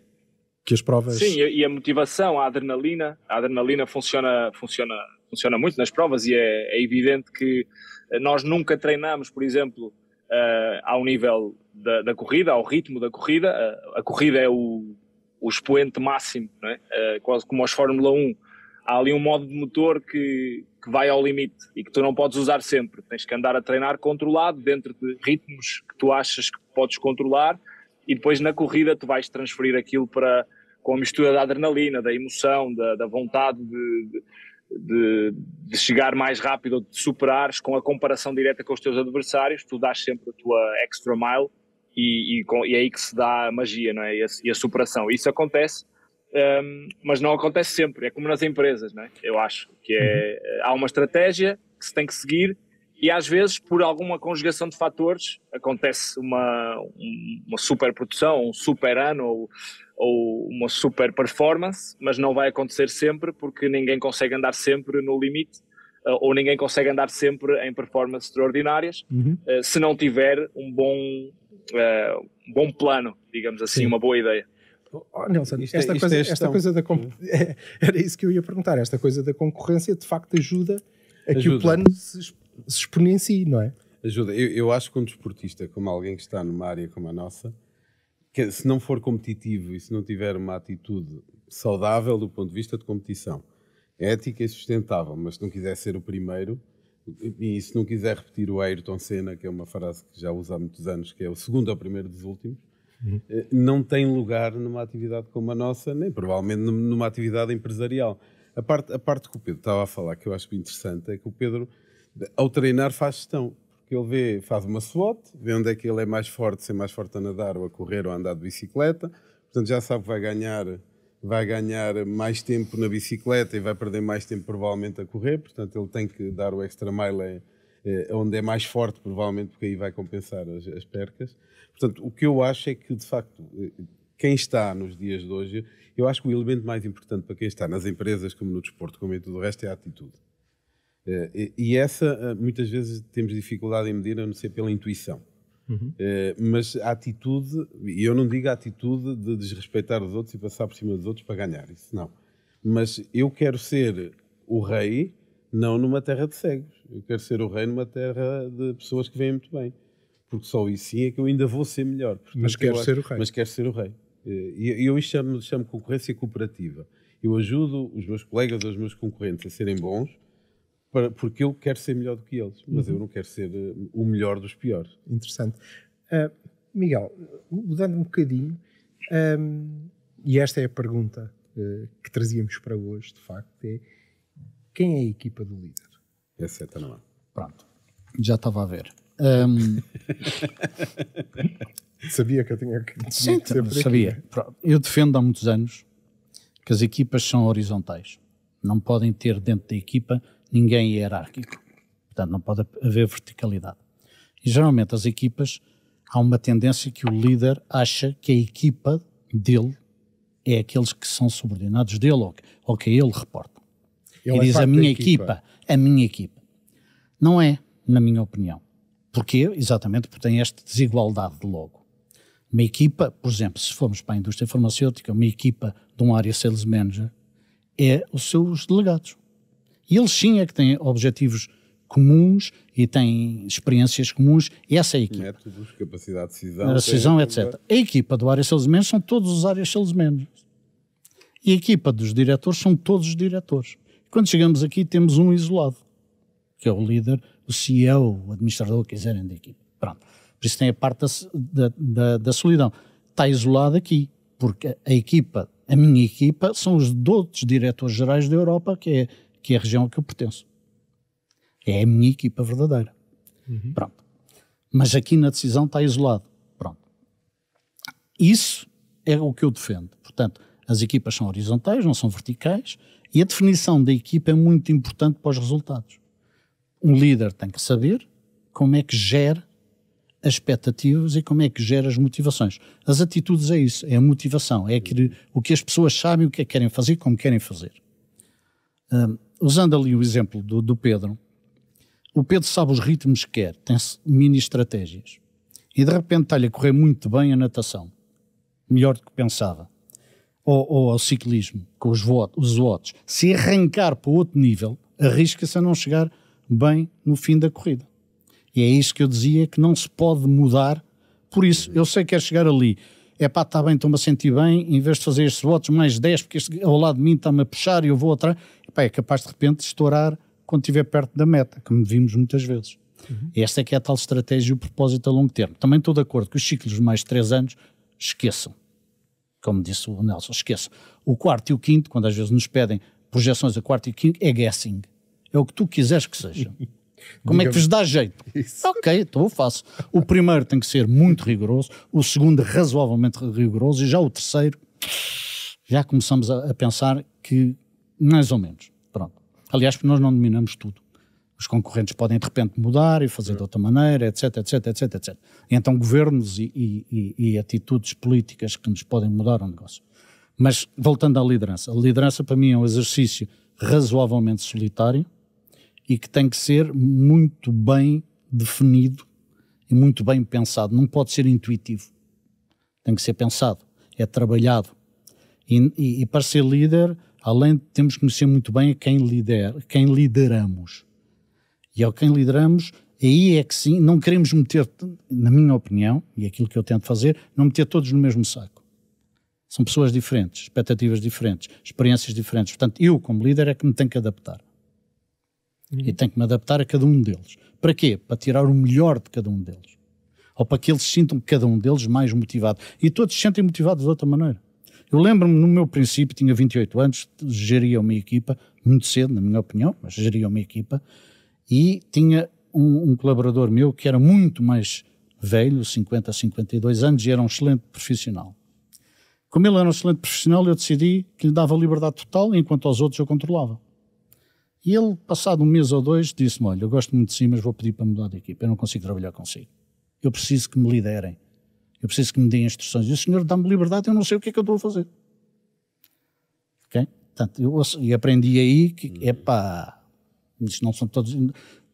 B: Que as provas. Sim,
D: e a motivação, a adrenalina, a adrenalina funciona, funciona, funciona muito nas provas e é, é evidente que nós nunca treinamos, por exemplo, uh, ao nível da, da corrida, ao ritmo da corrida. A, a corrida é o, o expoente máximo, é? quase como os Fórmula 1. Há ali um modo de motor que, que vai ao limite e que tu não podes usar sempre. Tens que andar a treinar controlado, dentro de ritmos que tu achas que podes controlar, e depois na corrida tu vais transferir aquilo para com a mistura da adrenalina, da emoção, da, da vontade de, de, de, chegar mais rápido, de superares, com a comparação direta com os teus adversários, tu dás sempre a tua extra mile e, e, e, é aí que se dá a magia não é? e, a, e a superação. Isso acontece, um, mas não acontece sempre. É como nas empresas, não é? eu acho que é, uhum. eh, há uma estratégia que se tem que seguir e às vezes, por alguma conjugação de fatores, acontece uma, uma super produção, um super ano ou, ou uma super performance, mas não vai acontecer sempre porque ninguém consegue andar sempre no limite eh, ou ninguém consegue andar sempre em performances extraordinárias uhum. Eh, se não tiver um bom uh, um bom plano, digamos assim, Sim. uma boa ideia.
B: Oh, Nelson, isto, esta, coisa, é esta é coisa da é, era isso que eu ia perguntar. Esta coisa da concorrência de facto ajuda a ajuda. que o plano se, se exponencie, não é?
C: Ajuda. Eu, eu acho que como um desportista, como alguém que está numa área como a nossa, que se não for competitivo e se não tiver uma atitude saudável do ponto de vista de competição, ética e sustentável, mas se não quiser ser o primeiro, e se não quiser repetir o Ayrton Senna, que é uma frase que já usa há muitos anos, que é o segundo ao primeiro dos últimos, uhum. Eh, não tem lugar numa atividade como a nossa, nem provavelmente numa atividade empresarial. A parte, a parte que o Pedro estava a falar, que eu acho interessante, é que o Pedro, ao treinar, faz gestão. Porque ele vê, faz uma SWOT, vê onde é que ele é mais forte, se é mais forte a nadar ou a correr ou a andar de bicicleta. Portanto, já sabe que vai ganhar vai ganhar mais tempo na bicicleta e vai perder mais tempo provavelmente a correr, portanto ele tem que dar o extra mile eh, eh, onde é mais forte provavelmente porque aí vai compensar as, as, percas. Portanto, o que eu acho é que de facto eh, quem está nos dias de hoje, eu acho que o elemento mais importante para quem está nas empresas como no desporto, como em tudo o resto, é a atitude. E essa muitas vezes temos dificuldade em medir, a não ser pela intuição Uhum. Eh, mas a atitude, e eu não digo a atitude de desrespeitar os outros e passar por cima dos outros para ganhar, isso não. Mas eu quero ser o rei, não numa terra de cegos. Eu quero ser o rei numa terra de pessoas que veem muito bem. Porque só isso sim é que eu ainda vou ser melhor. Portanto, mas quero acho, ser o rei. Mas quero ser o rei. Eh, e eu, eu isto chamo, chamo concorrência cooperativa. Eu ajudo os meus colegas, os meus concorrentes a serem bons para, porque eu quero ser melhor do que eles, mas uhum. eu não quero ser eh, o melhor dos piores. Interessante. Uh,
B: Miguel, mudando um bocadinho, um, e esta é a pergunta uh, que trazíamos para hoje, de facto, é quem é a equipa do líder? é a é? Pronto, já estava a ver. Um... sabia que eu tinha que, tinha Sim, que ser sabia.
A: Eu defendo há muitos anos que as equipas são horizontais. Não podem ter dentro da equipa ninguém é hierárquico. Portanto, não pode haver verticalidade. E geralmente as equipas, há uma tendência que o líder acha que a equipa dele é aqueles que são subordinados dele ou que, ou que ele reporta. Ele, é diz a minha equipa. equipa, a minha equipa. Não é, na minha opinião. Porquê? Exatamente porque tem esta desigualdade de logo. Uma equipa, por exemplo, se formos para a indústria farmacêutica, uma equipa de um área sales manager é os seus delegados. E eles sim é que têm objetivos comuns e têm experiências comuns, e essa é a equipa.
C: Métodos, capacidade de decisão. A decisão,
A: etc. A equipa do área salesman são todos os áreas salesman. E a equipa dos diretores são todos os diretores. Quando chegamos aqui temos um isolado, que é o líder, o CEO, o administrador, quiserem da equipa. Pronto. Por isso tem a parte da, da, da solidão. Está isolado aqui, porque a equipa, a minha equipa, são os outros diretores gerais da Europa, que é que é a região a que eu pertenço. É a minha equipa verdadeira. Uhum. Pronto. Mas aqui na decisão está isolado. Pronto. Isso é o que eu defendo. Portanto, as equipas são horizontais, não são verticais, e a definição da equipa é muito importante para os resultados. Um líder tem que saber como é que gera as expectativas e como é que gera as motivações. As atitudes é isso, é a motivação, é o que as pessoas sabem, o que é que querem fazer, como querem fazer. Um, usando ali o exemplo do, do Pedro, o Pedro sabe os ritmos que quer, tem mini estratégias. E de repente está-lhe a correr muito bem a natação, melhor do que pensava. Ou, ou ao ciclismo, com os, votos, os votos. Se arrancar para outro nível, arrisca-se a não chegar bem no fim da corrida. E é isso que eu dizia, que não se pode mudar. Por isso, eu sei que quer chegar ali é pá, está bem, estou-me a sentir bem, em vez de fazer estes votos mais 10, porque este ao lado de mim está-me a puxar e eu vou atrás, é capaz de repente estourar quando estiver perto da meta, como vimos muitas vezes. Uhum. Esta é que é a tal estratégia e o propósito a longo termo. Também estou de acordo que os ciclos de mais de 3 anos esqueçam. Como disse o Nelson, esqueçam. O quarto e o quinto, quando às vezes nos pedem projeções a quarto e quinto, é guessing. É o que tu quiseres que seja. Como é que vos dá jeito? Isso. Ok, então eu faço. O primeiro tem que ser muito rigoroso, o segundo razoavelmente rigoroso e já o terceiro já começamos a, a pensar que mais ou menos. Pronto. Aliás, porque nós não dominamos tudo. Os concorrentes podem de repente mudar e fazer é. de outra maneira, etc, etc, etc, etc. E então governos e, e, e atitudes políticas que nos podem mudar o negócio. Mas voltando à liderança, a liderança para mim é um exercício razoavelmente solitário, e que tem que ser muito bem definido e muito bem pensado. Não pode ser intuitivo. Tem que ser pensado, é trabalhado. E, e, e para ser líder, além de temos que conhecer muito bem quem lidera, quem lideramos. E ao quem lideramos, aí é que sim, não queremos meter, na minha opinião, e aquilo que eu tento fazer, não meter todos no mesmo saco. São pessoas diferentes, expectativas diferentes, experiências diferentes. Portanto, eu, como líder, é que me tenho que adaptar uhum. e tenho que me adaptar a cada um deles. Para quê? Para tirar o melhor de cada um deles. Ou para que eles sintam cada um deles mais motivado. E todos se sentem motivados de outra maneira. Eu lembro-me, no meu princípio, tinha 28 anos, geria uma equipa, muito cedo, na minha opinião, mas geria uma equipa, e tinha um, um colaborador meu que era muito mais velho, 50 a 52 anos, e era um excelente profissional. Como ele era um excelente profissional, eu decidi que lhe dava liberdade total, enquanto aos outros eu controlava. E ele, passado um mês ou dois, disse-me: Olha, eu gosto muito de si, mas vou pedir para mudar de equipa. Eu não consigo trabalhar consigo. Eu preciso que me liderem. Eu preciso que me deem instruções. E o senhor dá-me liberdade, eu não sei o que é que eu estou a fazer. Ok? Portanto, eu, e aprendi aí que, é pá, isto não são todos.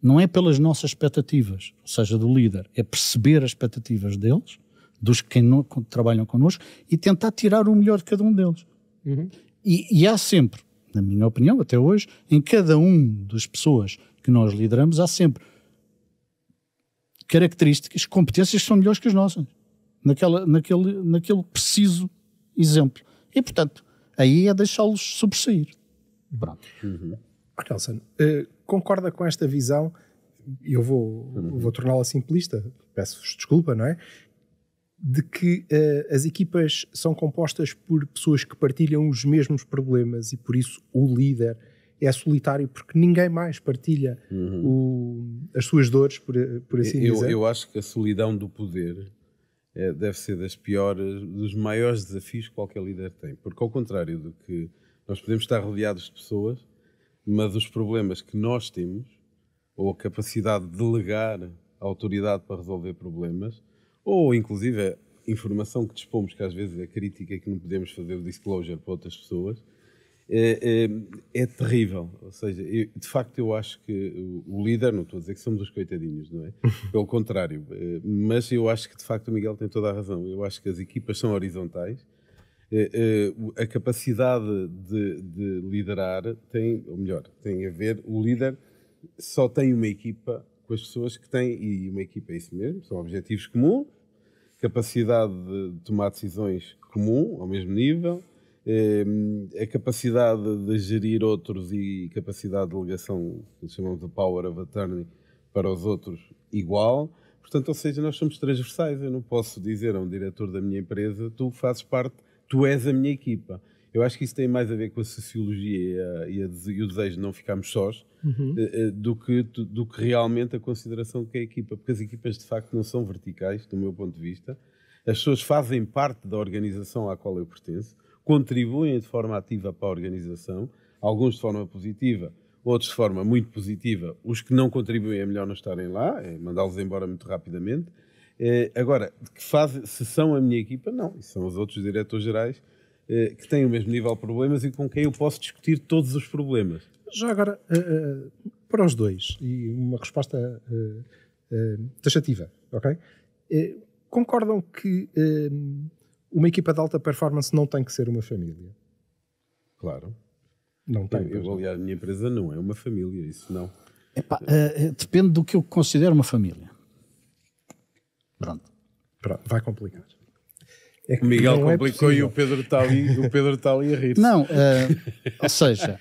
A: Não é pelas nossas expectativas, ou seja, do líder, é perceber as expectativas deles, dos que trabalham connosco, e tentar tirar o melhor de cada um deles. Uhum. E, e há sempre na minha opinião, até hoje, em cada um das pessoas que nós lideramos há sempre características, competências que são melhores que as nossas, naquela, naquele, naquele preciso exemplo. E, portanto, aí é deixá-los
B: sobressair. Pronto. Uhum. uh, concorda com esta visão? Eu vou, uhum. vou torná-la simplista, peço desculpa, não é? de que uh, as equipas são compostas por pessoas que partilham os mesmos problemas e por isso o líder é solitário porque ninguém mais partilha uhum. o, as suas dores, por, por assim eu, dizer. Eu
C: acho que a solidão do poder é, deve ser das piores, dos maiores desafios que qualquer líder tem, porque ao contrário do que nós podemos estar rodeados de pessoas, mas os problemas que nós temos ou a capacidade de delegar a autoridade para resolver problemas ou, inclusive, a informação que dispomos, que às vezes é crítica que não podemos fazer o disclosure para outras pessoas, é, é, é terrível. Ou seja, eu, de facto, eu acho que o líder, não estou a dizer que somos os coitadinhos, não é? Pelo contrário. Eh, mas eu acho que, de facto, o Miguel tem toda a razão. Eu acho que as equipas são horizontais. Eh, eh, a capacidade de, de liderar tem, ou melhor, tem a ver, o líder só tem uma equipa com as pessoas que têm, e uma equipa é isso mesmo, são objetivos comuns, capacidade de tomar decisões comum, ao mesmo nível, eh, a capacidade de gerir outros e capacidade de delegação, que chamamos de power of attorney, para os outros igual. Portanto, ou seja, nós somos transversais. Eu não posso dizer a um diretor da minha empresa, tu fazes parte, tu és a minha equipa. Eu acho que isso tem mais a ver com a sociologia e, a, e o desejo de não ficarmos sós uhum. Eh, eh, do, que, do que realmente a consideração que é a equipa, porque as equipas de facto não são verticais, do meu ponto de vista. As pessoas fazem parte da organização à qual eu pertenço, contribuem de forma ativa para a organização, alguns de forma positiva, outros de forma muito positiva. Os que não contribuem é melhor não estarem lá, é mandá-los embora muito rapidamente. É, agora, que se são a minha equipa, não, são os outros diretores gerais eh, que têm o mesmo nível de problemas e com quem eu posso discutir todos os problemas.
B: Já agora, eh, eh, para os dois, e uma resposta taxativa, ok? Concordam que uma equipa de alta performance não tem que ser uma família?
C: Claro. Não tem. Eu, eu, aliás, a minha empresa não é uma família, isso não.
B: Epá, uh,
A: depende do que eu considero uma família. Pronto. Pronto, vai complicar. É o Miguel é complicou é e o
C: Pedro está ali, o Pedro está ali a rir. Não, uh,
D: ou seja.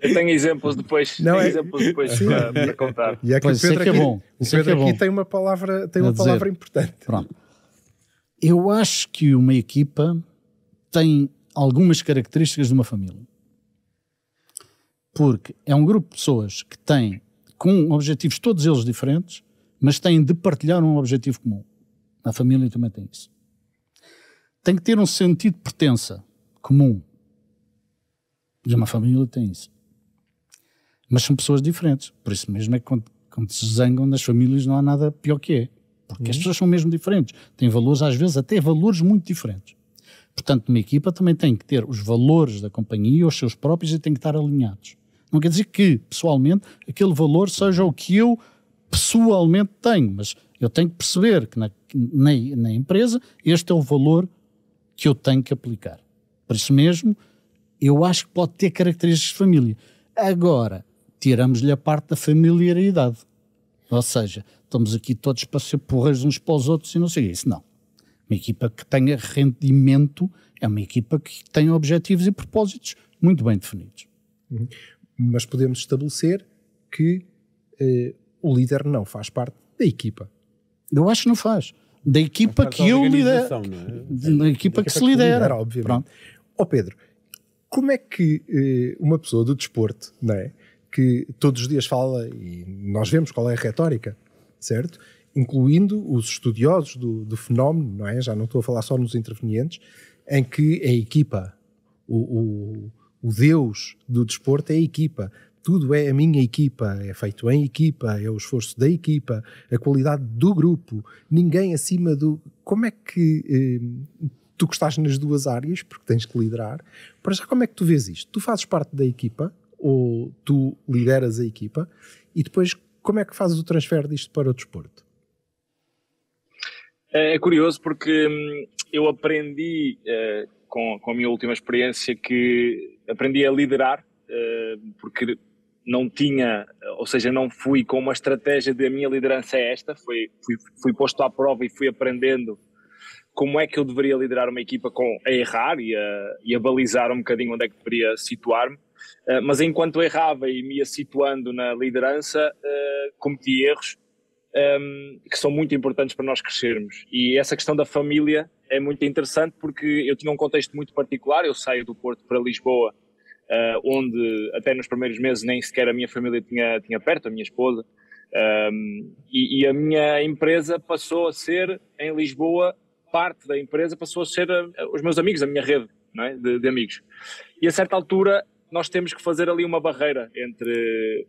D: Eu tenho exemplos depois, não, é... exemplos depois para, para, contar. E é que pois, é é o Pedro, aqui, é bom. O Pedro aqui bom.
B: tem uma palavra, tem uma palavra importante. Pronto.
A: Eu acho que uma equipa tem algumas características de uma família. Porque é um grupo de pessoas que têm, com objetivos todos eles diferentes, mas têm de partilhar um objetivo comum. A família também tem isso tem que ter um sentido de pertença comum. De uma família tem isso. Mas são pessoas diferentes. Por isso mesmo é que quando, quando se zangam nas famílias não há nada pior que é. Porque uhum. as pessoas são mesmo diferentes. Têm valores, às vezes, até valores muito diferentes. Portanto, uma equipa também tem que ter os valores da companhia, os seus próprios, e tem que estar alinhados. Não quer dizer que, pessoalmente, aquele valor seja o que eu pessoalmente tenho, mas eu tenho que perceber que na, na, na empresa este é o valor que eu tenho que aplicar. Por isso mesmo, eu acho que pode ter características de família. Agora, tiramos-lhe a parte da familiaridade. Ou seja, estamos aqui todos para ser porras uns para os outros e não sei isso. Não. Uma equipa que tenha rendimento é uma equipa que tem objetivos e propósitos
B: muito bem definidos. Uhum. Mas podemos estabelecer que eh, o líder não faz parte da equipa. Eu acho que não faz da equipa que eu lidero.
C: É?
B: Da equipa que se lidera. lidera obviamente. Pronto. Oh Pedro, como é que eh, uma pessoa do desporto, não é? que todos os dias fala, e nós vemos qual é a retórica, certo? Incluindo os estudiosos do, do fenómeno, não é? Já não estou a falar só nos intervenientes, em que a equipa, o, o, o Deus do desporto é a equipa tudo é a minha equipa, é feito em equipa, é o esforço da equipa, a qualidade do grupo, ninguém acima do. Como é que eh, tu que estás nas duas áreas, porque tens que liderar, para já como é que tu vês isto? Tu fazes parte da equipa ou tu lideras a equipa e depois como é que fazes o transfer disto para o desporto?
D: É, é curioso porque hum, eu aprendi eh, com, com a minha última experiência que aprendi a liderar eh, porque não tinha, ou seja, não fui com uma estratégia de a minha liderança é esta, fui, fui posto à prova e fui aprendendo como é que eu deveria liderar uma equipa com, a errar e a, e a balizar um bocadinho onde é que deveria situar-me. Eh, mas enquanto errava e me ia situando na liderança, eh, cometi erros ehm, que são muito importantes para nós crescermos. E essa questão da família é muito interessante porque eu tinha um contexto muito particular, eu saio do Porto para Lisboa uh, onde até nos primeiros meses nem sequer a minha família tinha, tinha perto, a minha esposa. Um, ehm, e, e, a minha empresa passou a ser, em Lisboa, parte da empresa passou a ser a, eh, os meus amigos, a minha rede é? de, de, amigos. E a certa altura nós temos que fazer ali uma barreira entre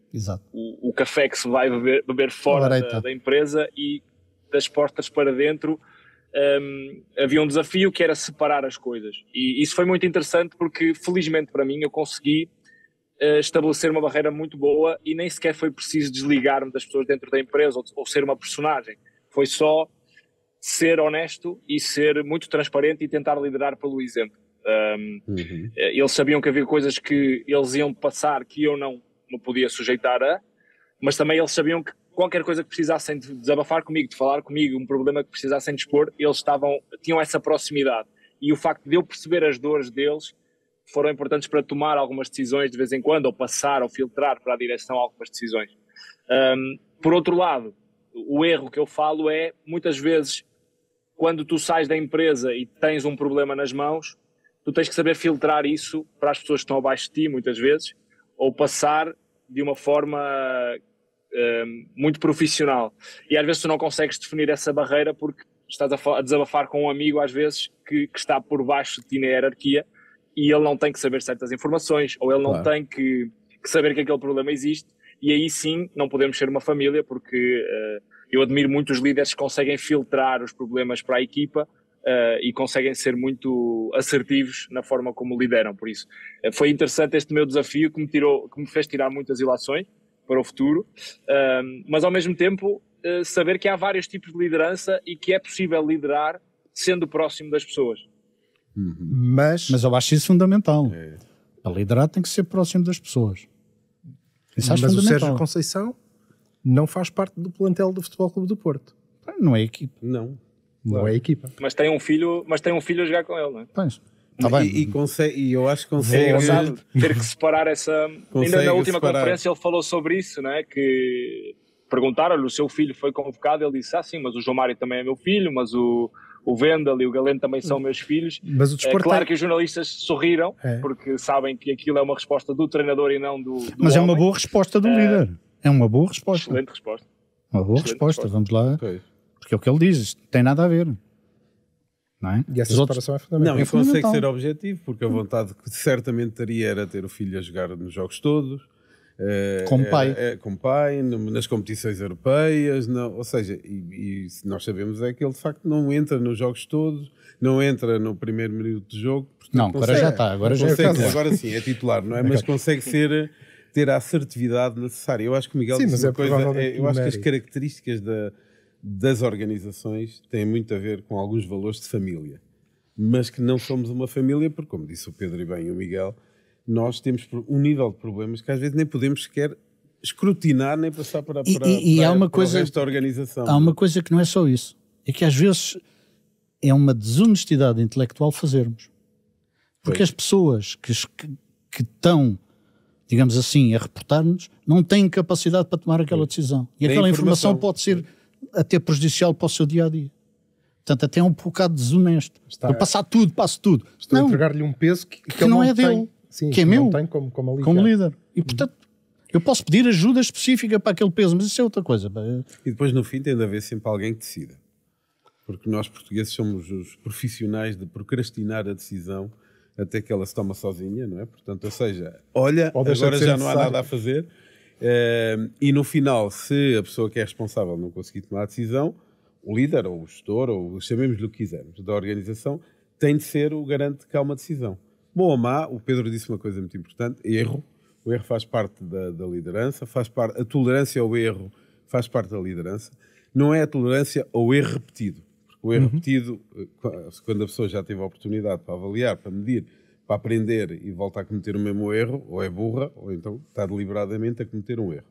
D: o, o, café que se vai beber, beber fora da, então. da, empresa e das portas para dentro um, havia um desafio que era separar as coisas. E isso foi muito interessante porque, felizmente para mim, eu consegui uh, estabelecer uma barreira muito boa e nem sequer foi preciso desligar-me das pessoas dentro da empresa ou, ou ser uma personagem. Foi só ser honesto e ser muito transparente e tentar liderar pelo exemplo. Um, uhum. Eh, eles sabiam que havia coisas que eles iam passar que eu não me podia sujeitar a, mas também eles sabiam que qualquer coisa que precisassem de desabafar comigo, de falar comigo, um problema que precisassem de expor, eles estavam, tinham essa proximidade. E o facto de eu perceber as dores deles foram importantes para tomar algumas decisões de vez em quando, ou passar, ou filtrar para a direção algumas decisões. Um, por outro lado, o erro que eu falo é, muitas vezes, quando tu sais da empresa e tens um problema nas mãos, tu tens que saber filtrar isso para as pessoas que estão abaixo de ti, muitas vezes, ou passar de uma forma Ehm, muito profissional. E às vezes tu não consegues definir essa barreira porque estás a, a desabafar com um amigo, às vezes, que, que, está por baixo de ti na hierarquia e ele não tem que saber certas informações ou ele não claro. tem que, que, saber que aquele problema existe. E aí sim, não podemos ser uma família porque uh, eu admiro muito os líderes que conseguem filtrar os problemas para a equipa. Uh, e conseguem ser muito assertivos na forma como lideram. Por isso, eh, foi interessante este meu desafio que me, tirou, que me fez tirar muitas ilações, para o futuro, um, mas ao mesmo tempo eh, saber que há vários tipos de liderança e que é possível liderar sendo próximo das pessoas.
A: Uhum. Mas, mas eu acho isso fundamental. É. Para liderar tem que ser próximo das pessoas. Isso acho mas o Sérgio
C: Conceição
B: não faz parte do plantel do Futebol Clube do Porto.
C: Não é equipa. Não.
B: Não, não é equipa.
D: Mas tem um filho, mas tem um filho a jogar com ele, não é?
C: Pois. Tá E, e, e eu acho que consegue é,
D: ter que separar essa. Consegue Ainda na última separar. conferência ele falou sobre isso, né? que perguntaram-lhe, o seu filho foi convocado, ele disse, ah sim, mas o João Mário também é meu filho, mas o, o Vendel e o Galeno também são meus filhos. Mas o é desporto é claro é... que os jornalistas sorriram, é. porque sabem que aquilo é uma resposta do treinador e não do, do
A: Mas homem. é uma boa resposta do é. líder, é uma boa resposta. Excelente resposta. Uma boa resposta. resposta, vamos lá. Porque é o que ele diz, tem nada a ver não é? E essa separação é outros... é fundamental. Não, e consegue ser
C: objetivo, porque a vontade que certamente teria era ter o filho a jogar nos jogos todos. É, como pai. É, é, como pai, nas competições europeias, não, ou seja, e, e nós sabemos é que ele de facto não entra nos jogos todos, não entra no primeiro minuto de jogo. Portanto, não, agora já está, agora já é consegue, Agora sim, é titular, não é? Mas consegue ser, ter a assertividade necessária. Eu acho que o Miguel sim, mas é coisa, eu acho que as características da das organizações tem muito a ver com alguns valores de família, mas que não somos uma família, porque, como disse o Pedro e bem o Miguel, nós temos um nível de problemas que às vezes nem podemos sequer escrutinar nem passar para, para, e, e, para, coisa, esta organização. Há é? uma
A: coisa que não é só isso, é que às vezes é uma desonestidade intelectual fazermos. Porque pois. as pessoas que, que, que estão digamos assim, a reportar-nos, não têm capacidade para tomar aquela decisão. E nem aquela informação, informação pode ser até prejudicial para o seu dia a dia. Portanto, até é um bocado desonesto. Está, Vou passar tudo, passo tudo. Estou não, a entregar-lhe um peso que, que, que não, não, é dele, Sim, que é meu,
B: como, como, líder. como, líder. E portanto,
C: eu posso pedir ajuda específica para aquele peso, mas isso é outra coisa. E depois, no fim, tem de haver sempre alguém que decida. Porque nós portugueses somos os profissionais de procrastinar a decisão até que ela se toma sozinha, não é? Portanto, ou seja, olha, Pode agora já não há nada a fazer, Uh, e no final, se a pessoa que é responsável não conseguir tomar a decisão, o líder ou o gestor, ou chamemos-lhe o que quisermos, da organização, tem de ser o garante que há uma decisão. Bom ou má, o Pedro disse uma coisa muito importante: erro. O erro faz parte da, da liderança, faz parte, a tolerância ao erro faz parte da liderança. Não é a tolerância ao erro repetido. Porque o erro uhum. repetido, eh, quando a pessoa já teve a oportunidade para avaliar, para medir, para aprender e volta a cometer o mesmo erro, ou é burra, ou então está deliberadamente a cometer um erro.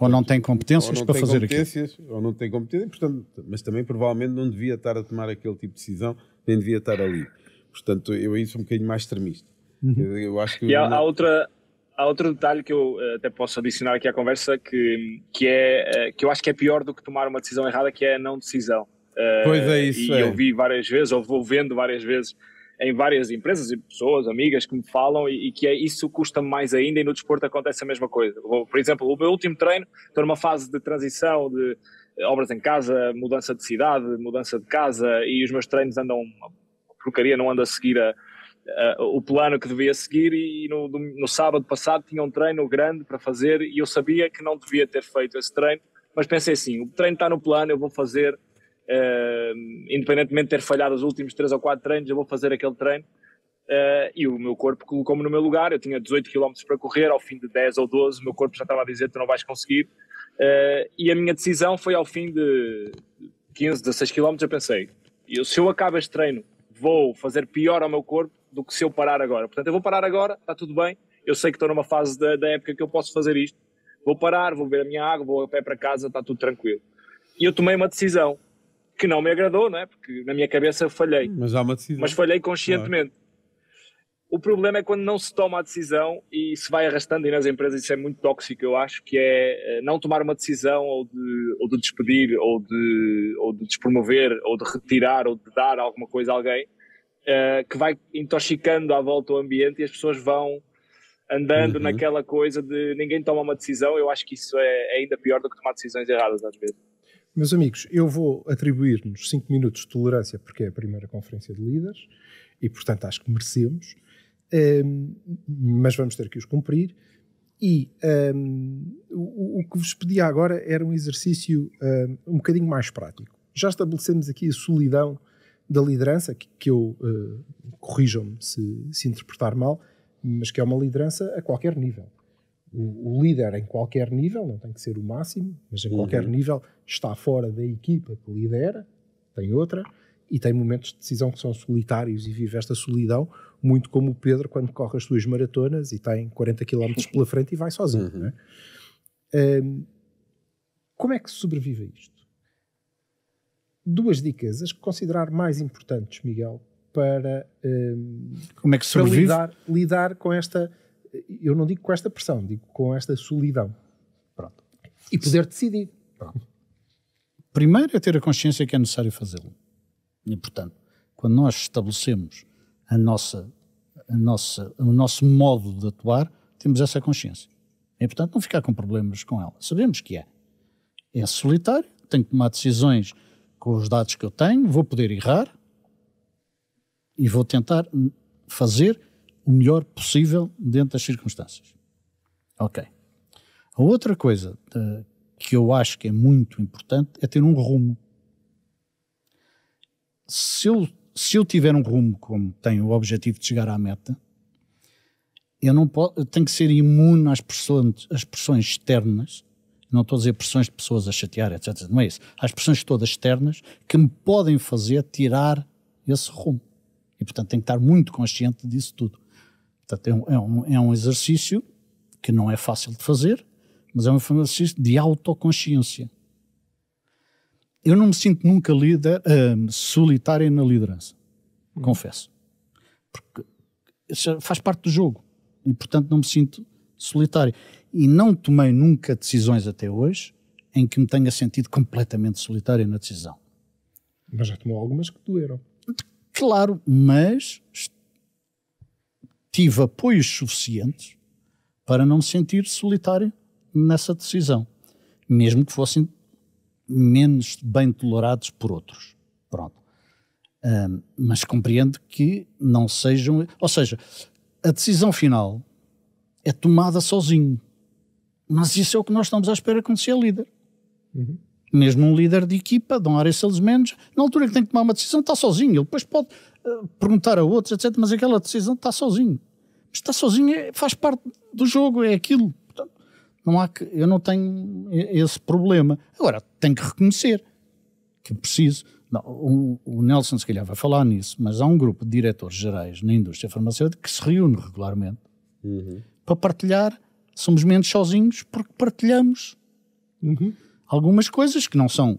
A: Ou não tem competências não para tem fazer competências,
C: aquilo. Ou não tem competências, portanto, mas também provavelmente não devia estar a tomar aquele tipo de decisão, nem devia estar ali. Portanto, eu isso um bocadinho mais extremista. Uhum. Eu, eu, acho que e há, não... há,
D: outra, há outro detalhe que eu eh, até posso adicionar aqui à conversa, que, que, é, eh, que eu acho que é pior do que tomar uma decisão errada, que é a não decisão. Pois é, eh, isso. E é. eu vi várias vezes, ou vou vendo várias vezes, em várias empresas e pessoas, amigas que me falam e, e que é, isso custa mais ainda e no desporto acontece a mesma coisa. Por exemplo, o meu último treino, estou numa fase de transição, de eh, obras em casa, mudança de cidade, mudança de casa e os meus treinos andam uma porcaria, não ando a seguir a, a, o plano que devia seguir e no, no sábado passado tinha um treino grande para fazer e eu sabia que não devia ter feito esse treino, mas pensei assim, o treino está no plano, eu vou fazer Uh, independentemente de ter falhado os últimos 3 ou 4 treinos, eu vou fazer aquele treino. Uh, e o meu corpo colocou-me no meu lugar. Eu tinha 18 km para correr, ao fim de 10 ou 12, o meu corpo já estava a dizer: tu não vais conseguir. Uh, e a minha decisão foi ao fim de 15, 16 km. Eu pensei: eu, se eu acabo este treino, vou fazer pior ao meu corpo do que se eu parar agora. Portanto, eu vou parar agora, está tudo bem. Eu sei que estou numa fase da, da época que eu posso fazer isto. Vou parar, vou beber a minha água, vou a pé para casa, está tudo tranquilo. E eu tomei uma decisão que não me agradou, não é? Porque na minha cabeça falhei. Mas há uma decisão. Mas falhei conscientemente. Claro. O problema é quando não se toma a decisão e se vai arrastando, e nas empresas isso é muito tóxico, eu acho, que é eh, não tomar uma decisão ou de, ou de despedir, ou de, ou de despromover, ou de retirar, ou de dar alguma coisa a alguém, uh, que vai intoxicando à volta o ambiente e as pessoas vão andando uhum. naquela coisa de ninguém toma uma decisão. Eu acho que isso é, é ainda pior do que tomar decisões erradas às vezes.
B: Meus amigos, eu vou atribuir-nos 5 minutos de tolerância, porque é a primeira conferência de líderes, e portanto acho que merecemos, um, ehm, mas vamos ter que os cumprir. E um, ehm, o, o, que vos pedia agora era um exercício um, ehm, um bocadinho mais prático. Já estabelecemos aqui a solidão da liderança, que, que eu uh, corrijam-me se, se interpretar mal, mas que é uma liderança a qualquer nível o, o, líder em qualquer nível, não tem que ser o máximo, mas em uhum. qualquer nível está fora da equipa que lidera, tem outra, e tem momentos de decisão que são solitários e vive esta solidão, muito como o Pedro quando corre as suas maratonas e tem 40 km pela frente e vai sozinho. Uhum. É? Um, como é que se sobrevive a isto? Duas dicas, as que considerar mais importantes, Miguel, para um, como é que se Lidar, lidar com esta eu não digo com esta pressão, digo com esta solidão. Pronto. E poder decidir.
A: Pronto. Primeiro é ter a consciência que é necessário fazê-lo. E, portanto, quando nós estabelecemos a nossa, a nossa, o nosso modo de atuar, temos essa consciência. E, portanto, não ficar com problemas com ela. Sabemos que é. É solitário, tenho que tomar decisões com os dados que eu tenho, vou poder errar e vou tentar fazer o melhor possível dentro das circunstâncias. Ok. A outra coisa uh, que eu acho que é muito importante é ter um rumo. Se eu, se eu tiver um rumo como tenho o objetivo de chegar à meta, eu não posso, eu tenho que ser imune às pressões, às pressões externas. Não estou a dizer pressões de pessoas a chatear, etc. Não é isso. Às pressões todas externas que me podem fazer tirar esse rumo. E, portanto, tenho que estar muito consciente disso tudo. Portanto, é um, é um, é um exercício que não é fácil de fazer, mas é um exercício de autoconsciência. Eu não me sinto nunca líder, uh, solitário na liderança, hum. confesso. Porque faz parte do jogo e, portanto, não me sinto solitário. E não tomei nunca decisões até hoje em que me tenha sentido completamente solitário na decisão. Mas já tomou algumas que doeram. Claro, mas tive apoios suficientes para não me sentir solitário nessa decisão, mesmo que fossem menos bem tolerados por outros. Pronto. Um, mas compreendo que não sejam. Ou seja, a decisão final é tomada sozinho. Mas isso é o que nós estamos à espera que aconteça líder. Uhum. Mesmo um líder de equipa, de um área sales na altura que tem que tomar uma decisão, está sozinho. Ele depois pode uh, perguntar a outros, etc. Mas aquela decisão está sozinho. Mas está sozinho é, faz parte do jogo, é aquilo. Portanto, não há que, eu não tenho esse problema. Agora, tenho que reconhecer que preciso. Não, o, o, Nelson, se calhar, vai falar nisso, mas há um grupo de diretores gerais na indústria farmacêutica que se reúne regularmente uhum. para partilhar. Somos menos sozinhos porque partilhamos. Uhum algumas coisas que não são,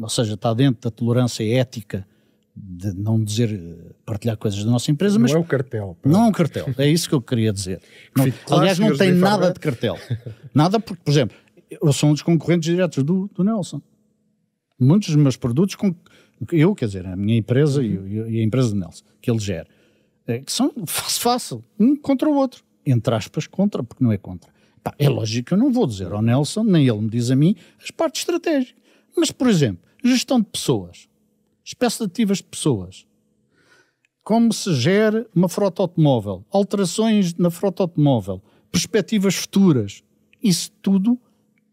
A: ou seja, está dentro da tolerância ética de não dizer eh, partilhar coisas da nossa empresa, não mas. Não é um cartel. Não é um cartel, é isso que eu queria dizer. não, claro, aliás, não tem nada de cartel. Nada, porque, por exemplo, eu sou um dos concorrentes diretos do, do Nelson. Muitos dos meus produtos, com, eu, quer dizer, a minha empresa uhum. e, e, a empresa do Nelson, que ele gera, eh, que são fácil, fácil, um contra o outro. Entre aspas, contra, porque não é contra. Pá, é lógico que eu não vou dizer ao Nelson, nem ele me diz a mim, as partes estratégicas. Mas, por exemplo, gestão de pessoas, expectativas de pessoas, como se gera uma frota automóvel, alterações na frota automóvel, perspectivas futuras, isso tudo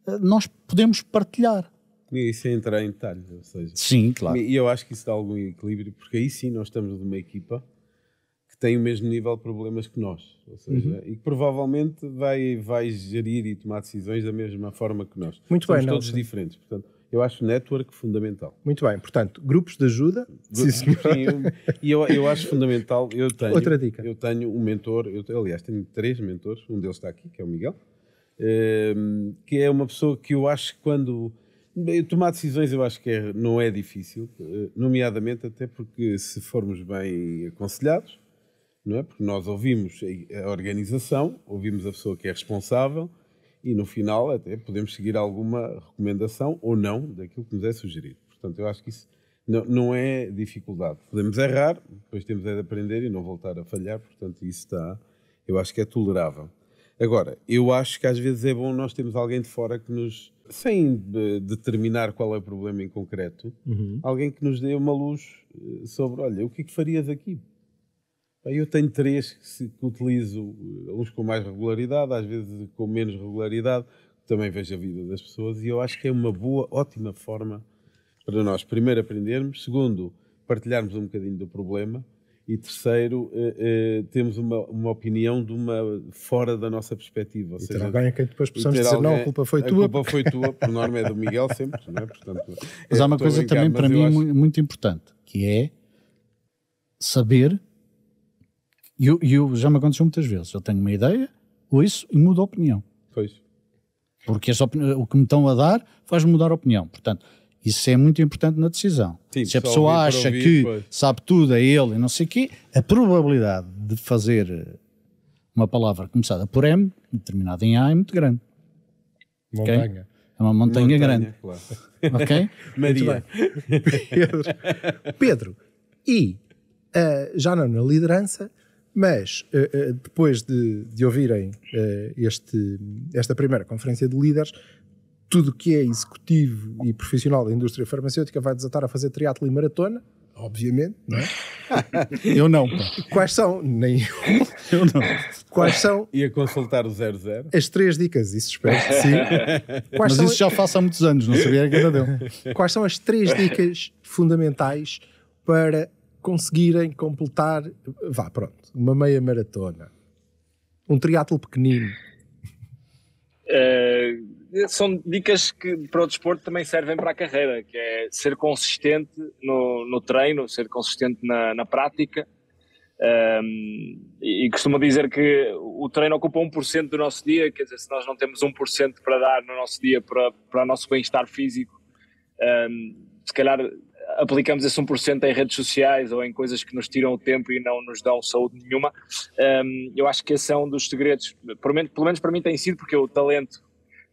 A: eh, nós podemos partilhar.
C: E isso é entrar em detalhes, ou seja... Sim, claro. E eu acho que isso dá algum equilíbrio, porque aí sim nós estamos numa equipa tem o mesmo nível de problemas que nós, ou seja, uhum. e que provavelmente vai, vai gerir e tomar decisões da mesma forma que nós. Muito Somos bem, todos Nelson. diferentes, portanto, eu acho network fundamental.
B: Muito bem, portanto, grupos de ajuda. Sim, sim
C: E eu, eu, acho fundamental, eu tenho, Outra dica. Eu tenho um mentor, eu, aliás, tenho três mentores, um deles está aqui, que é o Miguel, ehm, que é uma pessoa que eu acho que quando... Tomar decisões eu acho que é, não é difícil, eh, nomeadamente até porque se formos bem aconselhados, não é? Porque nós ouvimos a organização, ouvimos a pessoa que é responsável e no final até podemos seguir alguma recomendação ou não daquilo que nos é sugerido. Portanto, eu acho que isso não, não é dificuldade. Podemos errar, depois temos é de aprender e não voltar a falhar, portanto, isso está, eu acho que é tolerável. Agora, eu acho que às vezes é bom nós termos alguém de fora que nos, sem eh, determinar qual é o problema em concreto, uhum. alguém que nos dê uma luz eh, sobre, olha, o que é que farias aqui? Eu tenho três que, que utilizo, eh, uns com mais regularidade, às vezes com menos regularidade, também vejo a vida das pessoas e eu acho que é uma boa, ótima forma para nós, primeiro, aprendermos, segundo, partilharmos um bocadinho do problema e terceiro, eh, eh, temos uma, uma opinião de uma fora da nossa perspectiva. Ou e seja, alguém a quem depois possamos dizer, alguém, não, a culpa foi a tua. A culpa foi tua, por norma é do Miguel sempre, não é? Portanto, mas há uma é, coisa brincar, também para mim acho...
A: muito importante, que é saber e eu, eu, já me aconteceu muitas vezes. Eu tenho uma ideia, ouço e mudo a opinião. Pois. Porque opinião, o que me estão a dar faz-me mudar a opinião. Portanto, isso é muito importante na decisão. Sim, Se a pessoa acha ouvir, que pois. sabe tudo, é ele e não sei o quê, a probabilidade de fazer uma palavra começada por M, terminada em A, é muito grande. Montanha. Okay? É uma montanha, montanha grande. Claro. Ok?
B: Maria. Pedro. Pedro, e uh, já não na liderança, mas, uh, uh, depois de, de ouvirem eh, este, esta primeira conferência de líderes, tudo que é executivo e profissional da indústria farmacêutica vai desatar a fazer triatlo e maratona, obviamente, não é? eu não. Pá. Quais são? Nem eu. eu não. Quais
C: são? Ia consultar o 00.
B: As três dicas, isso espero que sim. Quais Mas são... isso já faço há muitos anos, não sabia que era Quais são as três dicas fundamentais para conseguirem completar, vá, pronto, uma meia maratona, um triatlo pequenino?
D: Uh, são dicas que para o desporto também servem para a carreira, que é ser consistente no, no treino, ser consistente na, na prática. Um, ehm, e costumo dizer que o treino ocupa 1% do nosso dia, quer dizer, se nós não temos 1% para dar no nosso dia para, para o nosso bem-estar físico, um, ehm, se calhar aplicamos esse 1% em redes sociais ou em coisas que nos tiram o tempo e não nos dão saúde nenhuma. Um, eu acho que esse é um dos segredos, pelo menos, pelo menos para mim tem sido, porque o talento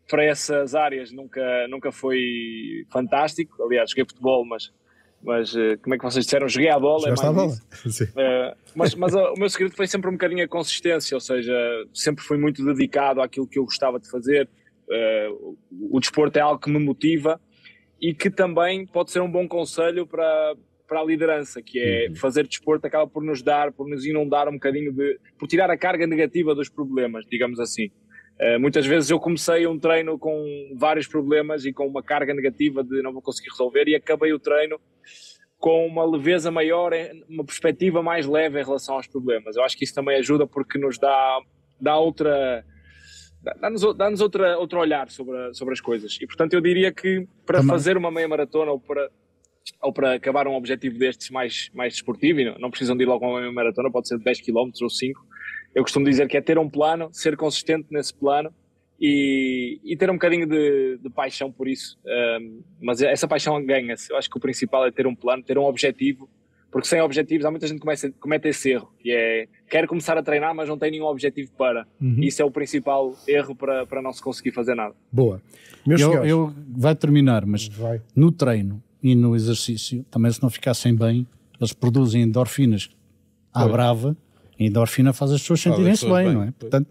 D: para essas áreas nunca, nunca foi fantástico. Aliás, joguei futebol, mas mas eh, como é que vocês disseram? Joguei à bola. é à bola. Uh, mas, mas o meu segredo foi sempre um bocadinho a consistência, ou seja, sempre fui muito dedicado àquilo que eu gostava de fazer. Uh, o desporto é algo que me motiva e que também pode ser um bom conselho para, para a liderança, que é uhum. fazer desporto acaba por nos dar, por nos inundar um bocadinho de. por tirar a carga negativa dos problemas, digamos assim. Uh, muitas vezes eu comecei um treino com vários problemas e com uma carga negativa de não vou conseguir resolver, e acabei o treino com uma leveza maior, eh, uma perspectiva mais leve em relação aos problemas. Eu acho que isso também ajuda porque nos dá, dá outra dá-nos dá outra, outro olhar sobre, a, sobre as coisas. E portanto eu diria que para Também. fazer uma meia maratona ou para, ou para acabar um objetivo destes mais, mais desportivo, e não, não precisam de ir logo uma meia maratona, pode ser de 10 km ou 5, eu costumo dizer que é ter um plano, ser consistente nesse plano e, e ter um bocadinho de, de paixão por isso. Um, mas essa paixão ganha-se. Eu acho que o principal é ter um plano, ter um objetivo porque sem objetivos, há muita gente que começa, comete esse erro, que é quer começar a treinar, mas não tem nenhum objetivo para. Uhum. Isso é o principal erro para, para não se conseguir fazer nada.
B: Boa. Meus
D: eu, eu
A: vai terminar, mas vai. no treino e no exercício, também se não ficassem bem, eles produzem endorfinas à brava, e endorfina faz as pessoas sentirem-se bem, bem, não é? Portanto,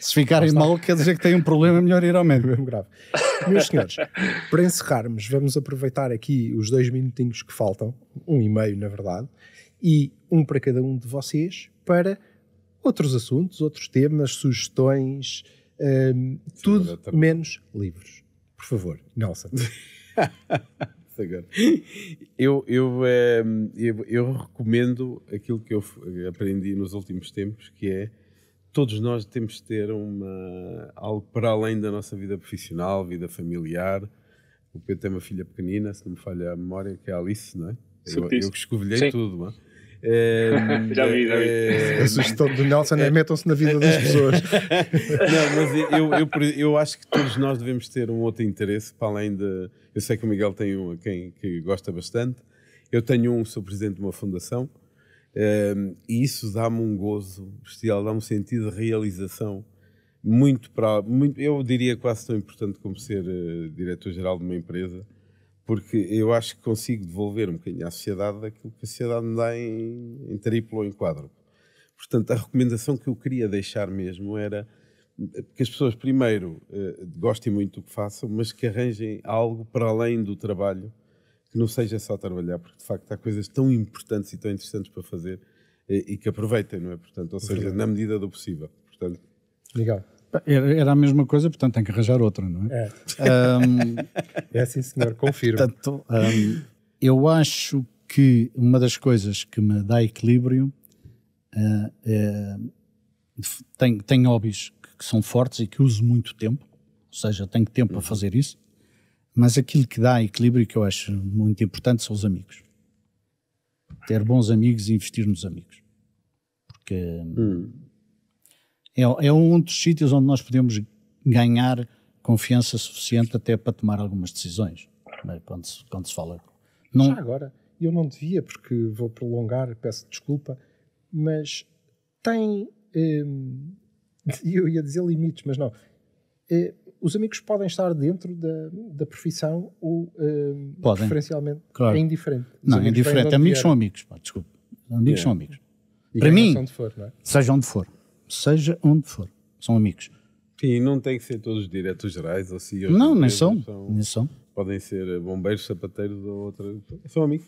B: se ficarem mal, quer dizer que têm um problema, é melhor ir ao médico. É mesmo grave. Meus senhores, para encerrarmos, vamos aproveitar aqui os dois minutinhos que faltam, um e meio, na verdade, e um para cada um de vocês, para outros assuntos, outros temas, sugestões, hum, tudo menos livros. Por favor, Nelson.
C: Eu, eu, hum, eu, eu recomendo aquilo que eu aprendi nos últimos tempos, que é todos nós temos de ter uma, algo para além da nossa vida profissional, vida familiar. O Pedro tem uma filha pequenina, se não me falha a memória, que é a Alice, não é? Eu, eu que escovilhei tudo, não é? É, já vi, já vi. É, a sugestão do
B: Nelson é eh, metam-se na vida das
A: pessoas.
C: não, mas eu, eu, eu, acho que todos nós devemos ter um outro interesse para além de. Eu sei que o Miguel tem um a quem, que gosta bastante. Eu tenho um, sou presidente de uma fundação e isso dá-me um gozo especial, dá-me um sentido de realização muito para. Muito, eu diria quase tão importante como ser uh, diretor-geral de uma empresa, porque eu acho que consigo devolver um bocadinho à sociedade aquilo que a sociedade me dá em, em triplo ou em quádruplo. Portanto, a recomendação que eu queria deixar mesmo era que as pessoas, primeiro, uh, gostem muito do que façam, mas que arranjem algo para além do trabalho que não seja só trabalhar, porque de facto há coisas tão importantes e tão interessantes para fazer e, que aproveitem, não é? Portanto, ou seja, Legal. na medida do possível. Portanto,
A: Legal. Era a mesma coisa, portanto tem que arranjar outra, não é?
B: É, um, é sim, senhor, confirmo. Portanto, um,
A: eu acho que uma das coisas que me dá equilíbrio ah, é, tem, tem hobbies que, que, são fortes e que uso muito tempo, ou seja, tenho tempo uhum. a fazer isso. Mas aquilo que dá equilíbrio e que eu acho muito importante são os amigos. Ter bons amigos e investir nos amigos. Porque hum. é, é um dos sítios onde nós podemos ganhar confiança suficiente até para tomar algumas decisões. É? Quando se, quando se fala. Não... Já agora, eu não devia, porque vou
B: prolongar, peço desculpa, mas tem. Hum, eu ia dizer limites, mas não. Eh, os amigos podem estar dentro da, da profissão ou um, ehm, podem. preferencialmente claro. é indiferente. Os não, é indiferente. Amigos são amigos,
A: pá, desculpe. Amigos é. são amigos.
C: E Para mim, onde for, é?
A: seja onde for, seja onde for, são amigos.
C: Sim, não tem que ser todos diretos gerais ou CEOs. Não, nem são, são, nem são. Podem ser bombeiros, sapateiros ou outra. São amigos.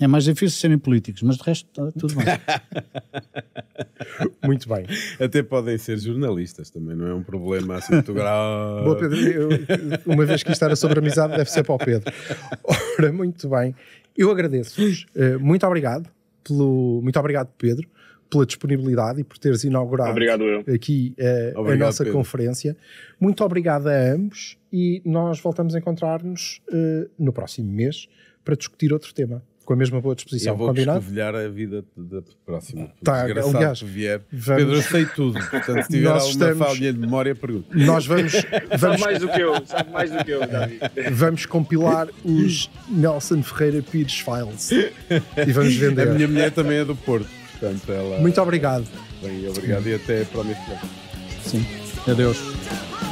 A: É mais difícil serem políticos, mas de resto tá tudo bem.
C: Muito bem. Até podem ser jornalistas também, não é um problema assim muito grave. Boa, Pedro, eu, uma vez que isto era sobre amizade, deve ser para o Pedro.
B: Ora, muito bem. Eu agradeço-vos. Eh, muito obrigado. Pelo... Muito obrigado, Pedro, pela disponibilidade e por teres inaugurado obrigado, aqui eh, obrigado, a nossa Pedro. conferência. Muito obrigado a ambos e nós voltamos a encontrar-nos uh, no próximo mês para discutir outro tema com a mesma boa disposição. Eu vou Combinado?
C: a vida da próxima. Tá, aliás, vier. Vamos... Pedro, eu sei tudo. Portanto, se tiver Nós alguma estamos... falha de memória, pergunto. Nós vamos... vamos... Sabe mais do que eu, sabe mais do que eu, David.
B: Vamos compilar os Nelson Ferreira Pires Files
C: e vamos vender. A minha mulher também é do Porto, portanto ela... Muito obrigado. Bem, obrigado e até para o mês que vem.
A: Sim. Adeus.